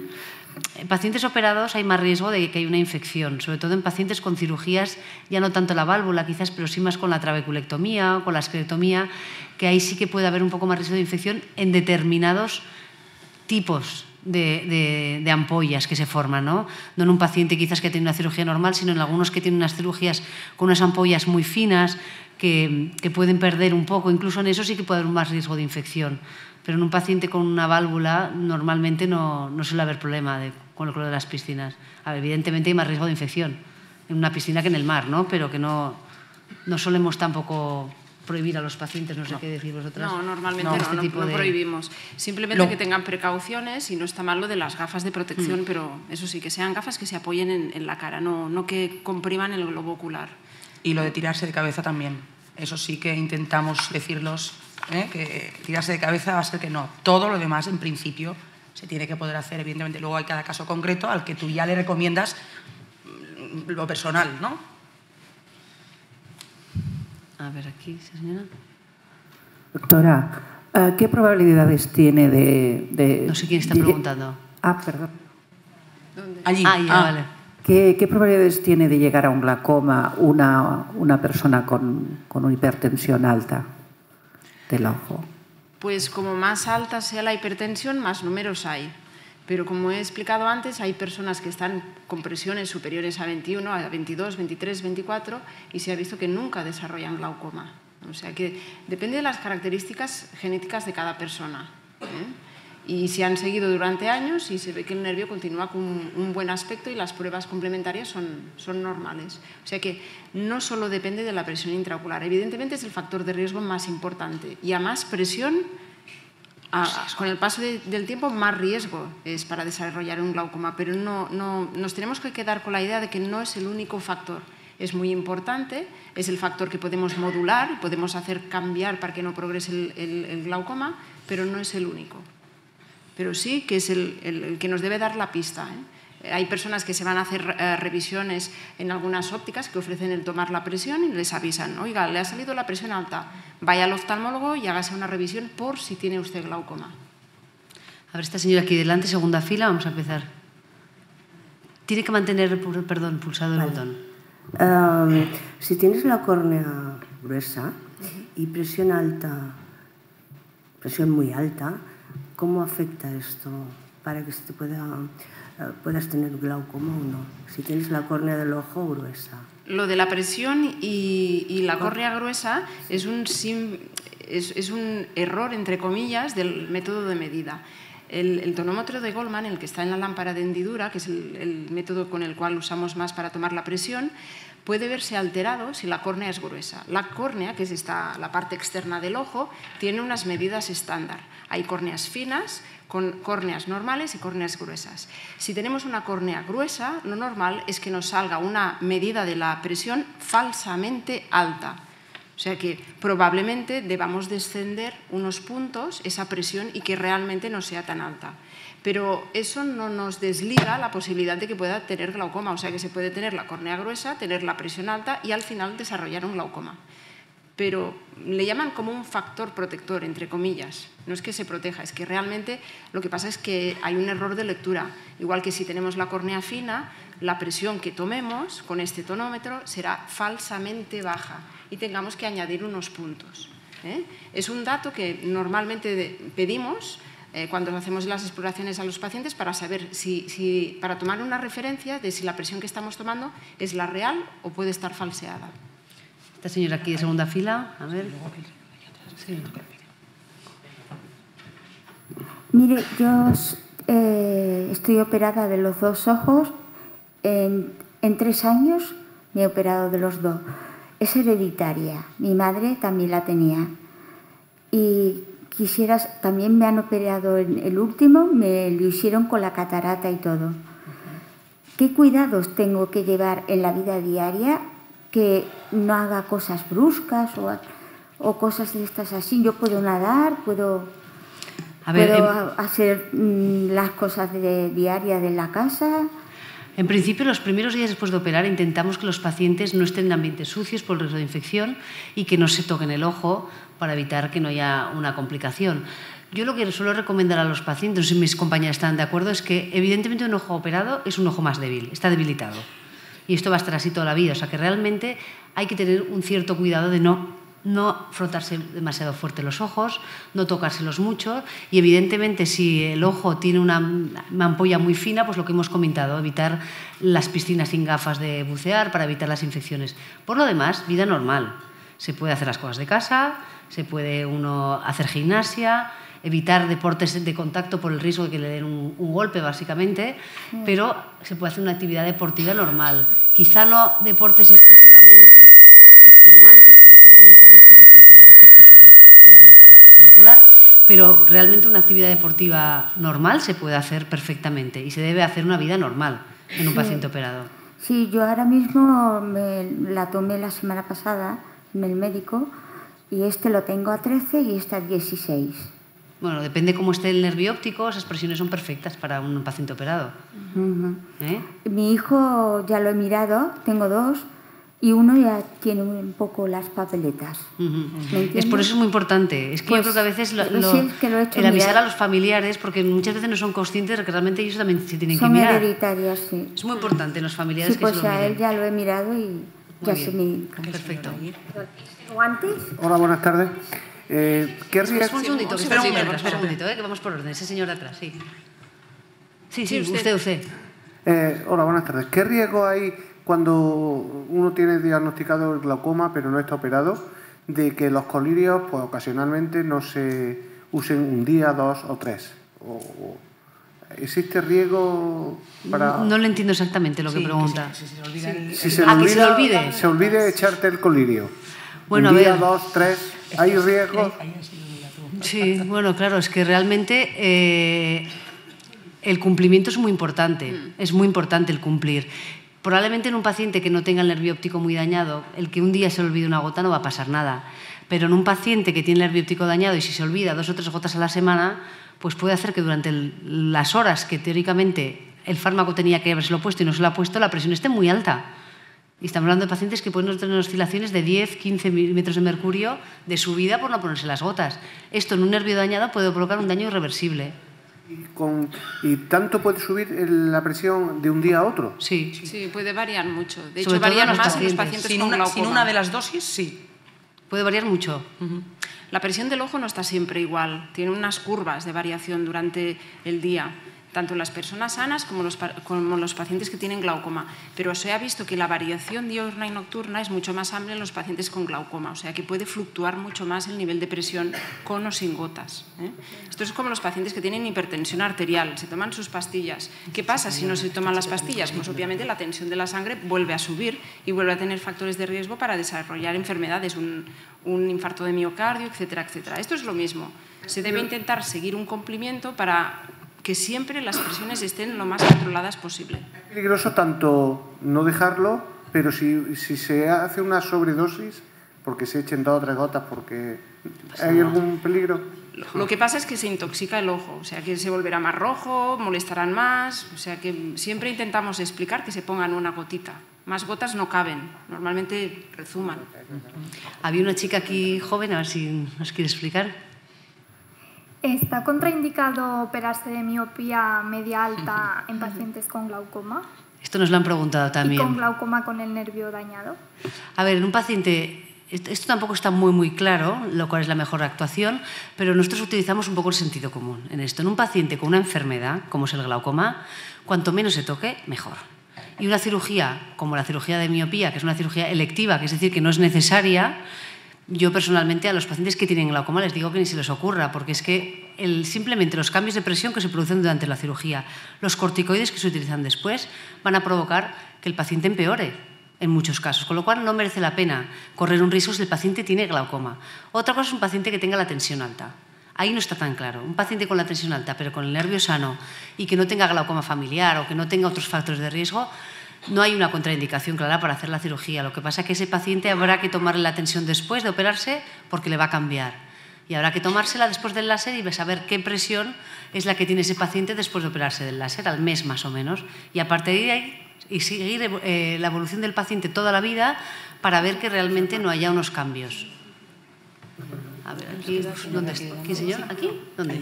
en pacientes operados hay más riesgo de que haya una infección, sobre todo en pacientes con cirugías, ya no tanto la válvula quizás, pero sí más con la trabeculectomía o con la esclerectomía, que ahí sí que puede haber un poco más riesgo de infección en determinados tipos de, ampollas que se forman, ¿no? ¿no? en un paciente quizás que tiene una cirugía normal, sino en algunos que tienen unas cirugías con unas ampollas muy finas que, pueden perder un poco, incluso en eso sí que puede haber más riesgo de infección, pero en un paciente con una válvula normalmente no, suele haber problema de, con lo de las piscinas. A ah, evidentemente hay más riesgo de infección en una piscina que en el mar, ¿no? pero que no, no solemos tampoco prohibir a los pacientes, no sé qué decir vosotras. No, normalmente no, no, este prohibimos. Simplemente que tengan precauciones y no está mal lo de las gafas de protección, mm. pero eso sí, que sean gafas que se apoyen en, la cara, no, no que compriman el globo ocular. Y lo de tirarse de cabeza también. Eso sí que intentamos decirlos, ¿eh? que tirarse de cabeza va a ser que no. Todo lo demás, en principio, se tiene que poder hacer. Evidentemente, luego hay cada caso concreto al que tú ya le recomiendas mm, lo personal, ¿no? A ver, aquí, señora. Doctora, eh, ¿qué probabilidades tiene de, No sé quién está preguntando. Ah, perdón. ¿Dónde? Allí. Ah, ah, vale. ¿Qué, ¿Qué, probabilidades tiene de llegar a un glaucoma una, una persona con, con hipertensión alta del ojo? Pues como más alta sea la hipertensión, más números hay. Pero como he explicado antes, hay personas que están con presiones superiores a 21, a 22, 23, 24 y se ha visto que nunca desarrollan glaucoma. O sea que depende de las características genéticas de cada persona. ¿eh? Y se han seguido durante años y se ve que el nervio continúa con un buen aspecto y las pruebas complementarias son, son normales. O sea que no solo depende de la presión intraocular, evidentemente es el factor de riesgo más importante y a más presión Ah, con el paso del tiempo más riesgo es para desarrollar un glaucoma, pero no, nos tenemos que quedar con la idea de que no es el único factor. Es muy importante, es el factor que podemos modular, podemos hacer cambiar para que no progrese el, glaucoma, pero no es el único. Pero sí que es el, que nos debe dar la pista. ¿eh? Hay personas que se van a hacer eh, revisiones en algunas ópticas que ofrecen el tomar la presión y les avisan, oiga, le ha salido la presión alta, vaya al oftalmólogo y hágase una revisión por si tiene usted glaucoma. A ver, esta señora aquí delante, segunda fila, vamos a empezar. Tiene que mantener, perdón, pulsado el botón. Em, si tienes la córnea gruesa y presión alta, presión muy alta, ¿cómo afecta esto para que se te pueda Puedes tener glaucoma o no, si tienes la córnea del ojo gruesa. Lo de la presión y, la córnea gruesa es un, es, un error, entre comillas, del método de medida. El, tonómetro de Goldman, el que está en la lámpara de hendidura, que es el, el, método con el cual usamos más para tomar la presión, puede verse alterado si la córnea es gruesa. La córnea, que es esta, la parte externa del ojo, tiene unas medidas estándar. Hay córneas finas, con córneas normales y córneas gruesas. Si tenemos una córnea gruesa, lo normal es que nos salga una medida de la presión falsamente alta. O sea que probablemente debamos descender unos puntos esa presión y que realmente no sea tan alta. Pero eso no nos desliga la posibilidad de que pueda tener glaucoma. O sea que se puede tener la córnea gruesa, tener la presión alta y al final desarrollar un glaucoma pero le llaman como un factor protector, entre comillas. No es que se proteja, es que realmente lo que pasa es que hay un error de lectura. Igual que si tenemos la cornea fina, la presión que tomemos con este tonómetro será falsamente baja y tengamos que añadir unos puntos. ¿eh? Es un dato que normalmente pedimos eh, cuando hacemos las exploraciones a los pacientes para saber si, para tomar una referencia de si la presión que estamos tomando es la real o puede estar falseada. Esta señora aquí de segunda fila, a ver. Mire, yo eh, estoy operada de los dos ojos. En, tres años me he operado de los dos. Es hereditaria. Mi madre también la tenía. Y quisieras, también me han operado en el último, me lo hicieron con la catarata y todo. ¿Qué cuidados tengo que llevar en la vida diaria que no haga cosas bruscas o, cosas de estas así. Yo puedo nadar, puedo, ver, em hacer mm, las cosas de, diarias de la casa. En principio, los primeros días después de operar intentamos que los pacientes no estén en ambientes sucios por el riesgo de infección y que no se toquen el ojo para evitar que no haya una complicación. Yo lo que suelo recomendar a los pacientes, si mis compañeras están de acuerdo, es que evidentemente un ojo operado es un ojo más débil, está debilitado y esto va a estar así toda la vida. O sea que realmente hay que tener un cierto cuidado de no, no frotarse demasiado fuerte los ojos, no tocárselos mucho y evidentemente si el ojo tiene una, una ampolla muy fina, pues lo que hemos comentado, evitar las piscinas sin gafas de bucear para evitar las infecciones. Por lo demás, vida normal. Se puede hacer las cosas de casa, se puede uno hacer gimnasia, evitar deportes de contacto por el riesgo de que le den un, golpe, básicamente, mm. pero se puede hacer una actividad deportiva normal. Quizá no deportes excesivamente extenuantes, porque esto también se ha visto que puede tener efectos sobre, que puede aumentar la presión ocular, pero realmente una actividad deportiva normal se puede hacer perfectamente y se debe hacer una vida normal en un paciente operado. Sí, yo ahora mismo me la tomé la semana pasada en el médico y este lo tengo a 13 y este a 16. Bueno, depende cómo esté el nervio óptico, esas presiones son perfectas para un paciente operado. ¿Eh? Mi hijo ya lo he mirado, tengo dos, y uno ya tiene un poco las papeletas. es por eso es muy importante. Es que yo pues creo que a veces lo, el avisar a los familiares, porque muchas veces no son conscientes de que realmente ellos también se tienen que mirar. Son hereditarias, sí. Es muy importante en los familiares pues que se lo miren. a él ya lo he mirado y ya bien. se me... Perfecto. Perfecto. Hola, buenas tardes. Eh, ¿Qué vamos por orden. Ese señor de atrás, sí. Sí, usted, usted. Eh, hola, buenas tardes. ¿Qué riesgo hay cuando uno tiene diagnosticado el glaucoma pero no está operado de que los colirios pues, ocasionalmente no se usen un día, dos o tres? ¿Existe riesgo para.? No, le entiendo exactamente lo que pregunta. si se ah, olvida. se, olvide. se olvide echarte el colirio. Bueno, un día, dos, tres, hay riesgo? Sí, bueno, claro, es que realmente eh, el cumplimiento es muy importante, mm. es muy importante el cumplir. Probablemente en un paciente que no tenga el nervio óptico muy dañado, el que un día se olvide una gota no va a pasar nada. Pero en un paciente que tiene el nervio óptico dañado y si se olvida dos o tres gotas a la semana, pues puede hacer que durante las horas que teóricamente el fármaco tenía que haberse puesto y no se lo ha puesto, la presión esté muy alta. Y estamos hablando de pacientes que pueden tener oscilaciones de 10, 15 milímetros de mercurio de subida por no ponerse las gotas. Esto en un nervio dañado puede provocar un daño irreversible. ¿Y, tanto puede subir la presión de un día a otro? Sí. Sí, puede variar mucho. De hecho, varían más en los pacientes sin con una, Sin una de las dosis, sí. Puede variar mucho. La presión del ojo no está siempre igual. Tiene unas curvas de variación durante el día tanto en las personas sanas como los, los pacientes que tienen glaucoma. Pero se ha visto que la variación diurna y nocturna es mucho más amplia en los pacientes con glaucoma, o sea que puede fluctuar mucho más el nivel de presión con o sin gotas. ¿eh? Esto es como los pacientes que tienen hipertensión arterial, se toman sus pastillas. ¿Qué pasa si no se toman las pastillas? Pues obviamente la tensión de la sangre vuelve a subir y vuelve a tener factores de riesgo para desarrollar enfermedades, un, un infarto de miocardio, etcétera, etcétera. Esto es lo mismo. Se debe intentar seguir un cumplimiento para que siempre las presiones estén lo más controladas posible. Es peligroso tanto no dejarlo, pero si, se hace una sobredosis, porque se echen dos o tres gotas, porque pues hay algún peligro. Lo que pasa es que se intoxica el ojo, o sea, que se volverá más rojo, molestarán más, o sea, que siempre intentamos explicar que se pongan una gotita. Más gotas no caben, normalmente rezuman. Había una chica aquí joven, a ver si nos quiere explicar. ¿Está contraindicado operarse de miopía media alta en pacientes con glaucoma? Esto nos lo han preguntado también. ¿Y con glaucoma con el nervio dañado? A ver, en un paciente esto tampoco está muy, muy claro, lo cual es la mejor actuación, pero nosotros utilizamos un poco el sentido común en esto. En un paciente con una enfermedad, como es el glaucoma, cuanto menos se toque, mejor. Y una cirugía, como la cirugía de miopía, que es una cirugía electiva, que es decir, que no es necesaria, yo personalmente a los pacientes que tienen glaucoma les digo que ni se les ocurra, porque es que simplemente los cambios de presión que se producen durante la cirugía, los corticoides que se utilizan después, van a provocar que el paciente empeore en muchos casos, con lo cual no merece la pena correr un riesgo si el paciente tiene glaucoma. Otra cosa es un paciente que tenga la tensión alta. Ahí no está tan claro. Un paciente con la tensión alta, pero con el nervio sano y que no tenga glaucoma familiar o que no tenga otros factores de riesgo, no hay una contraindicación clara para hacer la cirugía. Lo que pasa es que ese paciente habrá que tomarle la tensión después de operarse porque le va a cambiar. Y habrá que tomársela después del láser y saber qué presión es la que tiene ese paciente después de operarse del láser, al mes más o menos. Y a partir de ahí, y seguir eh, la evolución del paciente toda la vida para ver que realmente no haya unos cambios. ¿dónde señor? ¿Aquí? ¿Dónde?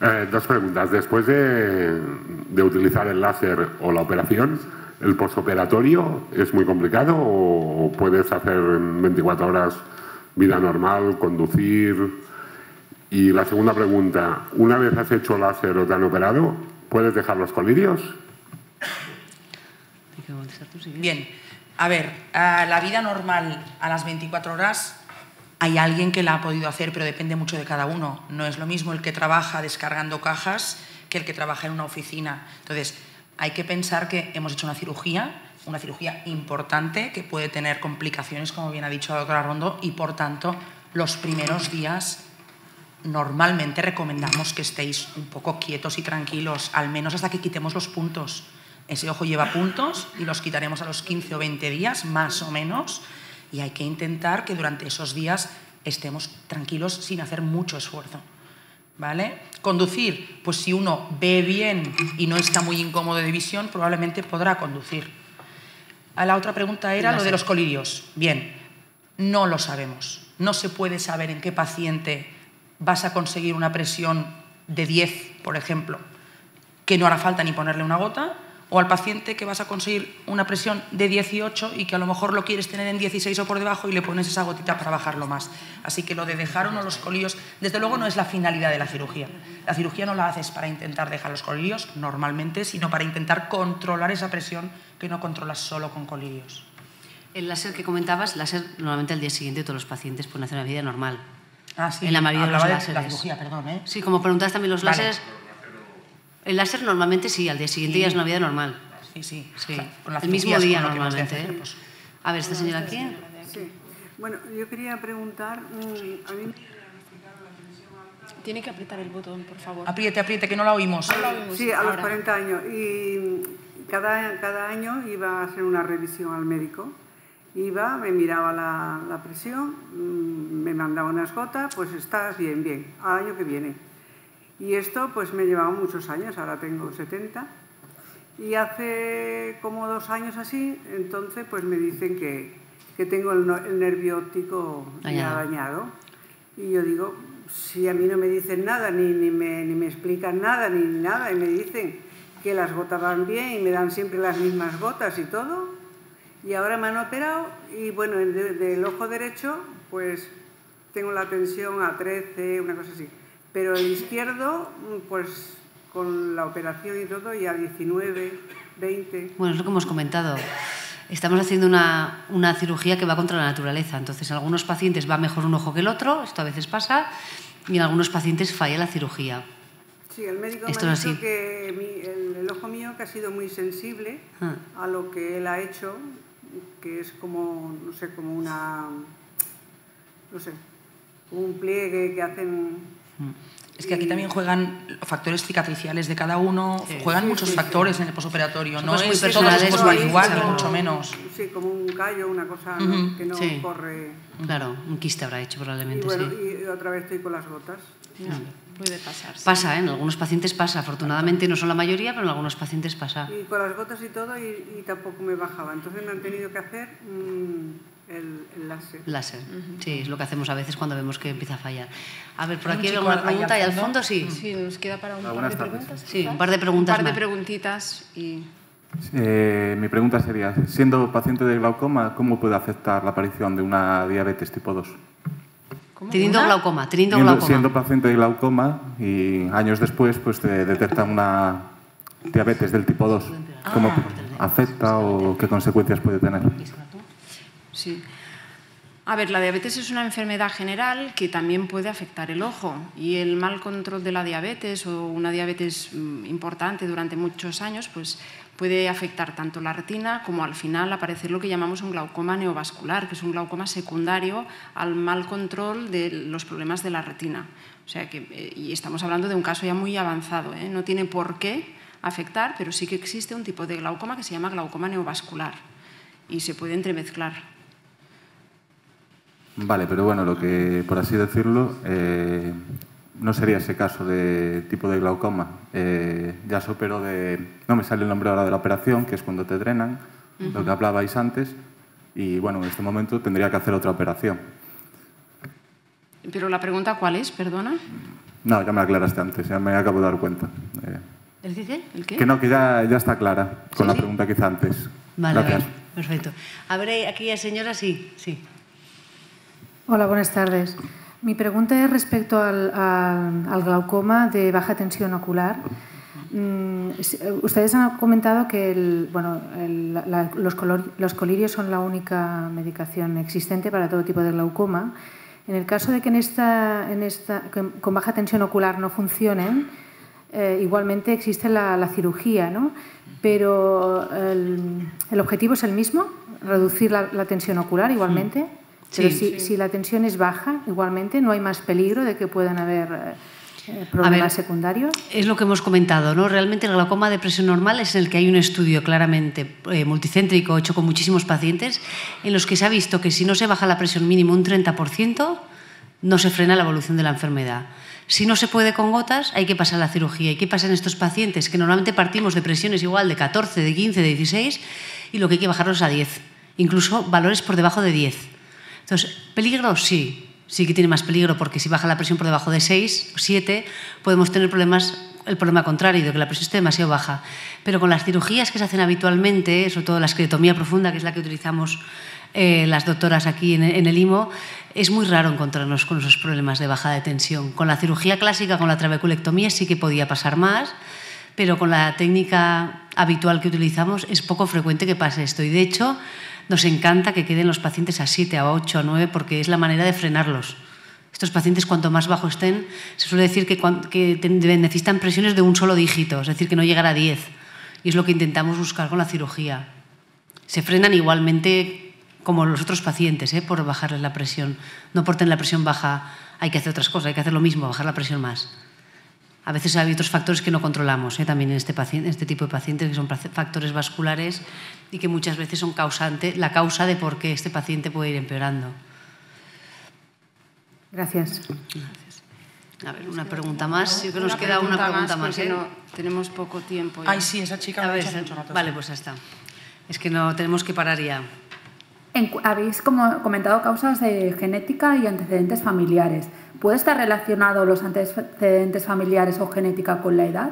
Eh, dos preguntas. Después de, utilizar el láser o la operación, ¿El postoperatorio es muy complicado o puedes hacer en 24 horas vida normal, conducir? Y la segunda pregunta, una vez has hecho láser o te han operado, ¿puedes dejar los colirios? Bien, a ver, a la vida normal a las 24 horas hay alguien que la ha podido hacer, pero depende mucho de cada uno. No es lo mismo el que trabaja descargando cajas que el que trabaja en una oficina. Entonces, hay que pensar que hemos hecho una cirugía, una cirugía importante que puede tener complicaciones, como bien ha dicho la doctora Rondo, y por tanto los primeros días normalmente recomendamos que estéis un poco quietos y tranquilos, al menos hasta que quitemos los puntos. Ese ojo lleva puntos y los quitaremos a los 15 o 20 días, más o menos, y hay que intentar que durante esos días estemos tranquilos sin hacer mucho esfuerzo. ¿Vale? Conducir, pues si uno ve bien y no está muy incómodo de visión, probablemente podrá conducir. A la otra pregunta era lo de los colirios. Bien, no lo sabemos. No se puede saber en qué paciente vas a conseguir una presión de 10, por ejemplo, que no hará falta ni ponerle una gota, o al paciente que vas a conseguir una presión de 18 y que a lo mejor lo quieres tener en 16 o por debajo y le pones esa gotita para bajarlo más. Así que lo de dejar uno los colillos, desde luego no es la finalidad de la cirugía. La cirugía no la haces para intentar dejar los colillos normalmente, sino para intentar controlar esa presión que no controlas solo con colillos. El láser que comentabas, láser normalmente al día siguiente todos los pacientes pueden hacer una vida normal. Ah, sí. En la mayoría de los láseres. la cirugía, perdón, ¿eh? Sí, como preguntas también los láseres, el láser normalmente sí, al día siguiente ya es una vida normal. Sí, sí. sí. el mismo día normalmente. ¿eh? Pues. A ver, esta señora aquí. Bueno, yo quería preguntar... Mm, Tiene que apretar el botón, por favor. Apriete, apriete, que no la oímos. Sí, a los 40 años. Y cada, cada año iba a hacer una revisión al médico iba, me miraba la, presión, mm, me mandaba unas gotas, pues estás bien, bien, al año que viene. Y esto pues me ha llevado muchos años, ahora tengo 70. Y hace como dos años así, entonces pues me dicen que, que tengo el, nervio óptico dañado. ya dañado. Y yo digo, si a mí no me dicen nada, ni, ni, me, ni me explican nada, ni nada, y me dicen que las gotas van bien y me dan siempre las mismas gotas y todo, y ahora me han operado y bueno, del ojo derecho pues tengo la tensión a 13, una cosa así pero el izquierdo, pues con la operación y todo, ya 19, 20. Bueno, es lo que hemos comentado. Estamos haciendo una, cirugía que va contra la naturaleza. Entonces, en algunos pacientes va mejor un ojo que el otro, esto a veces pasa, y en algunos pacientes falla la cirugía. Sí, el médico me ha dicho que el, ojo mío que ha sido muy sensible ah. a lo que él ha hecho, que es como, no sé, como una, no sé, un pliegue que hacen es que aquí también juegan factores cicatriciales de cada uno, juegan muchos factores en el posoperatorio, no es que todos es pues igual, mucho menos. Sí, como un callo, una cosa que no corre. Claro, un quiste habrá hecho probablemente. Y bueno, y otra vez estoy con las gotas. No. Puede pasar. Pasa, ¿eh? en algunos pacientes pasa. Afortunadamente no son la mayoría, pero en algunos pacientes pasa. Y con las gotas y todo, y, tampoco me bajaba. Entonces me han tenido que hacer. Mm, el, láser. sí, es lo que hacemos a veces cuando vemos que empieza a fallar. A ver, por aquí veo una pregunta y al fondo sí. Sí, nos queda para un par de preguntas. Sí, un par de preguntas. Un par de preguntitas y. Eh, mi pregunta sería, siendo paciente de glaucoma, ¿cómo puede afectar la aparición de una diabetes tipo 2? Teniendo glaucoma, teniendo siendo, paciente de glaucoma y años después pues te detectan una diabetes del tipo 2. Ah, ¿Cómo afecta o qué consecuencias puede tener? sí. A ver, la diabetes es una enfermedad general que también puede afectar el ojo y el mal control de la diabetes o una diabetes mm, importante durante muchos años pues puede afectar tanto la retina como al final aparecer lo que llamamos un glaucoma neovascular, que es un glaucoma secundario al mal control de los problemas de la retina. O sea que, eh, y estamos hablando de un caso ya muy avanzado, ¿eh? no tiene por qué afectar, pero sí que existe un tipo de glaucoma que se llama glaucoma neovascular y se puede entremezclar Vale, pero bueno, lo que, por así decirlo, eh, no sería ese caso de tipo de glaucoma. Eh, ya se operó de... No me sale el nombre ahora de la operación, que es cuando te drenan, lo que hablabais antes. Y bueno, en este momento tendría que hacer otra operación. Pero la pregunta, ¿cuál es? Perdona. No, ya me aclaraste antes, ya me acabo de dar cuenta. Eh, ¿El qué? ¿El qué? Que no, que ya, está clara con la pregunta que antes. Vale, Gracias. perfecto. A ver, aquí hay señora, ah, sí, sí. Hola, buenas tardes. Mi pregunta es respecto al, glaucoma de baja tensión ocular. Mm, eh, ustedes han comentado que bueno, los, colirios son la única medicación existente para todo tipo de glaucoma. En el caso de que en con baja tensión ocular no funcionen, eh, igualmente existe la, cirugía, ¿no? pero el, objetivo es el mismo, reducir la, tensión ocular igualmente si, la tensión es baja, igualmente, ¿no hay más peligro de que puedan haber eh, eh, problemas secundarios? Es lo que hemos comentado, ¿no? Realmente el glaucoma de presión normal es el que hay un estudio claramente eh, multicéntrico hecho con muchísimos pacientes en los que se ha visto que si no se baja la presión mínimo un 30%, no se frena la evolución de la enfermedad. Si no se puede con gotas, hay que pasar a la cirugía. ¿Y qué pasa en estos pacientes? Que normalmente partimos de presiones igual de 14, de 15, de 16 y lo que hay que bajarlos a 10, incluso valores por debajo de 10. Entonces, peligro sí, sí que tiene más peligro, porque si baja la presión por debajo de 6 o 7, podemos tener problemas, el problema contrario, de que la presión esté demasiado baja. Pero con las cirugías que se hacen habitualmente, sobre todo la esclerotomía profunda, que es la que utilizamos eh, las doctoras aquí en, el IMO, es muy raro encontrarnos con esos problemas de baja de tensión. Con la cirugía clásica, con la trabeculectomía, sí que podía pasar más, pero con la técnica habitual que utilizamos es poco frecuente que pase esto. Y de hecho, nos encanta que queden los pacientes a 7, a 8, a 9, porque es la manera de frenarlos. Estos pacientes, cuanto más bajo estén, se suele decir que, necesitan presiones de un solo dígito, es decir, que no llegar a 10. Y es lo que intentamos buscar con la cirugía. Se frenan igualmente como los otros pacientes, ¿eh? por bajarles la presión. No por tener la presión baja hay que hacer otras cosas, hay que hacer lo mismo, bajar la presión más. A veces hay otros factores que no controlamos, ¿eh? también en este, paciente, este tipo de pacientes, que son factores vasculares y que muchas veces son causante, la causa de por qué este paciente puede ir empeorando. Gracias. A ver, una pregunta más. nos queda una pregunta más. ¿eh? tenemos poco tiempo. Ay, sí, esa chica. vale, pues ya está. Es que no tenemos que parar ya. habéis como comentado causas de genética y antecedentes familiares. ¿Puede estar relacionado los antecedentes familiares o genética con la edad?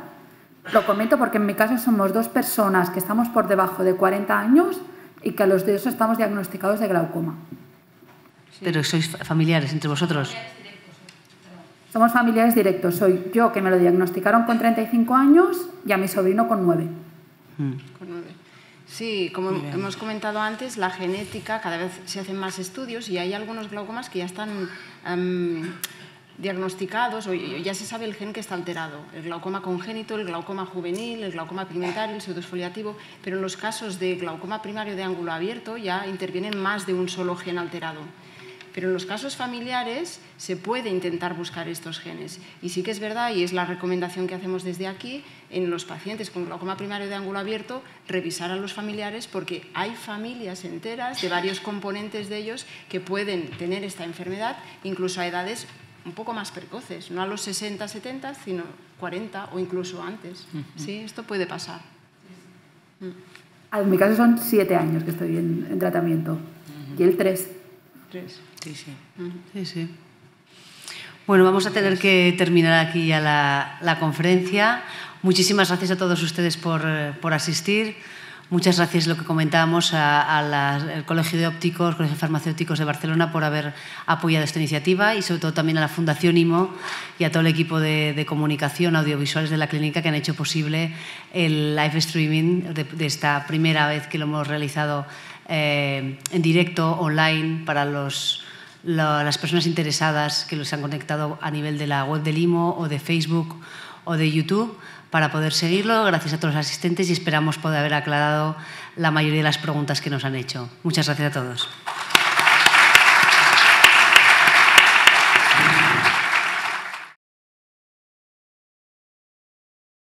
Lo comento porque en mi caso somos dos personas que estamos por debajo de 40 años y que a los dos estamos diagnosticados de glaucoma. Pero sois familiares entre vosotros. Somos familiares directos. Soy yo que me lo diagnosticaron con 35 años y a mi sobrino con 9. Mm. Con 9. Sí, como hemos comentado antes, la genética, cada vez se hacen más estudios y hay algunos glaucomas que ya están em, diagnosticados o ya se sabe el gen que está alterado, el glaucoma congénito, el glaucoma juvenil, el glaucoma pigmentario, el pseudosfoliativo, pero en los casos de glaucoma primario de ángulo abierto ya intervienen más de un solo gen alterado. Pero en los casos familiares se puede intentar buscar estos genes. Y sí que es verdad, y es la recomendación que hacemos desde aquí, en los pacientes con glaucoma primario de ángulo abierto, revisar a los familiares porque hay familias enteras de varios componentes de ellos que pueden tener esta enfermedad, incluso a edades un poco más precoces, no a los 60, 70, sino 40 o incluso antes. Sí, esto puede pasar. Ah, en mi caso son 7 años que estoy en, en tratamiento y el 3. 3. Sí, sí. Bueno, vamos a tener que terminar aquí ya la, conferencia. Muchísimas gracias a todos ustedes por, asistir. Muchas gracias, lo que comentábamos, al Colegio de Ópticos, Colegio de Farmacéuticos de Barcelona por haber apoyado esta iniciativa y sobre todo también a la Fundación IMO y a todo el equipo de, comunicación audiovisuales de la clínica que han hecho posible el live streaming de, esta primera vez que lo hemos realizado eh, en directo, online, para los las personas interesadas que los han conectado a nivel de la web de Limo o de Facebook o de YouTube para poder seguirlo. Gracias a todos los asistentes y esperamos poder haber aclarado la mayoría de las preguntas que nos han hecho. Muchas gracias a todos.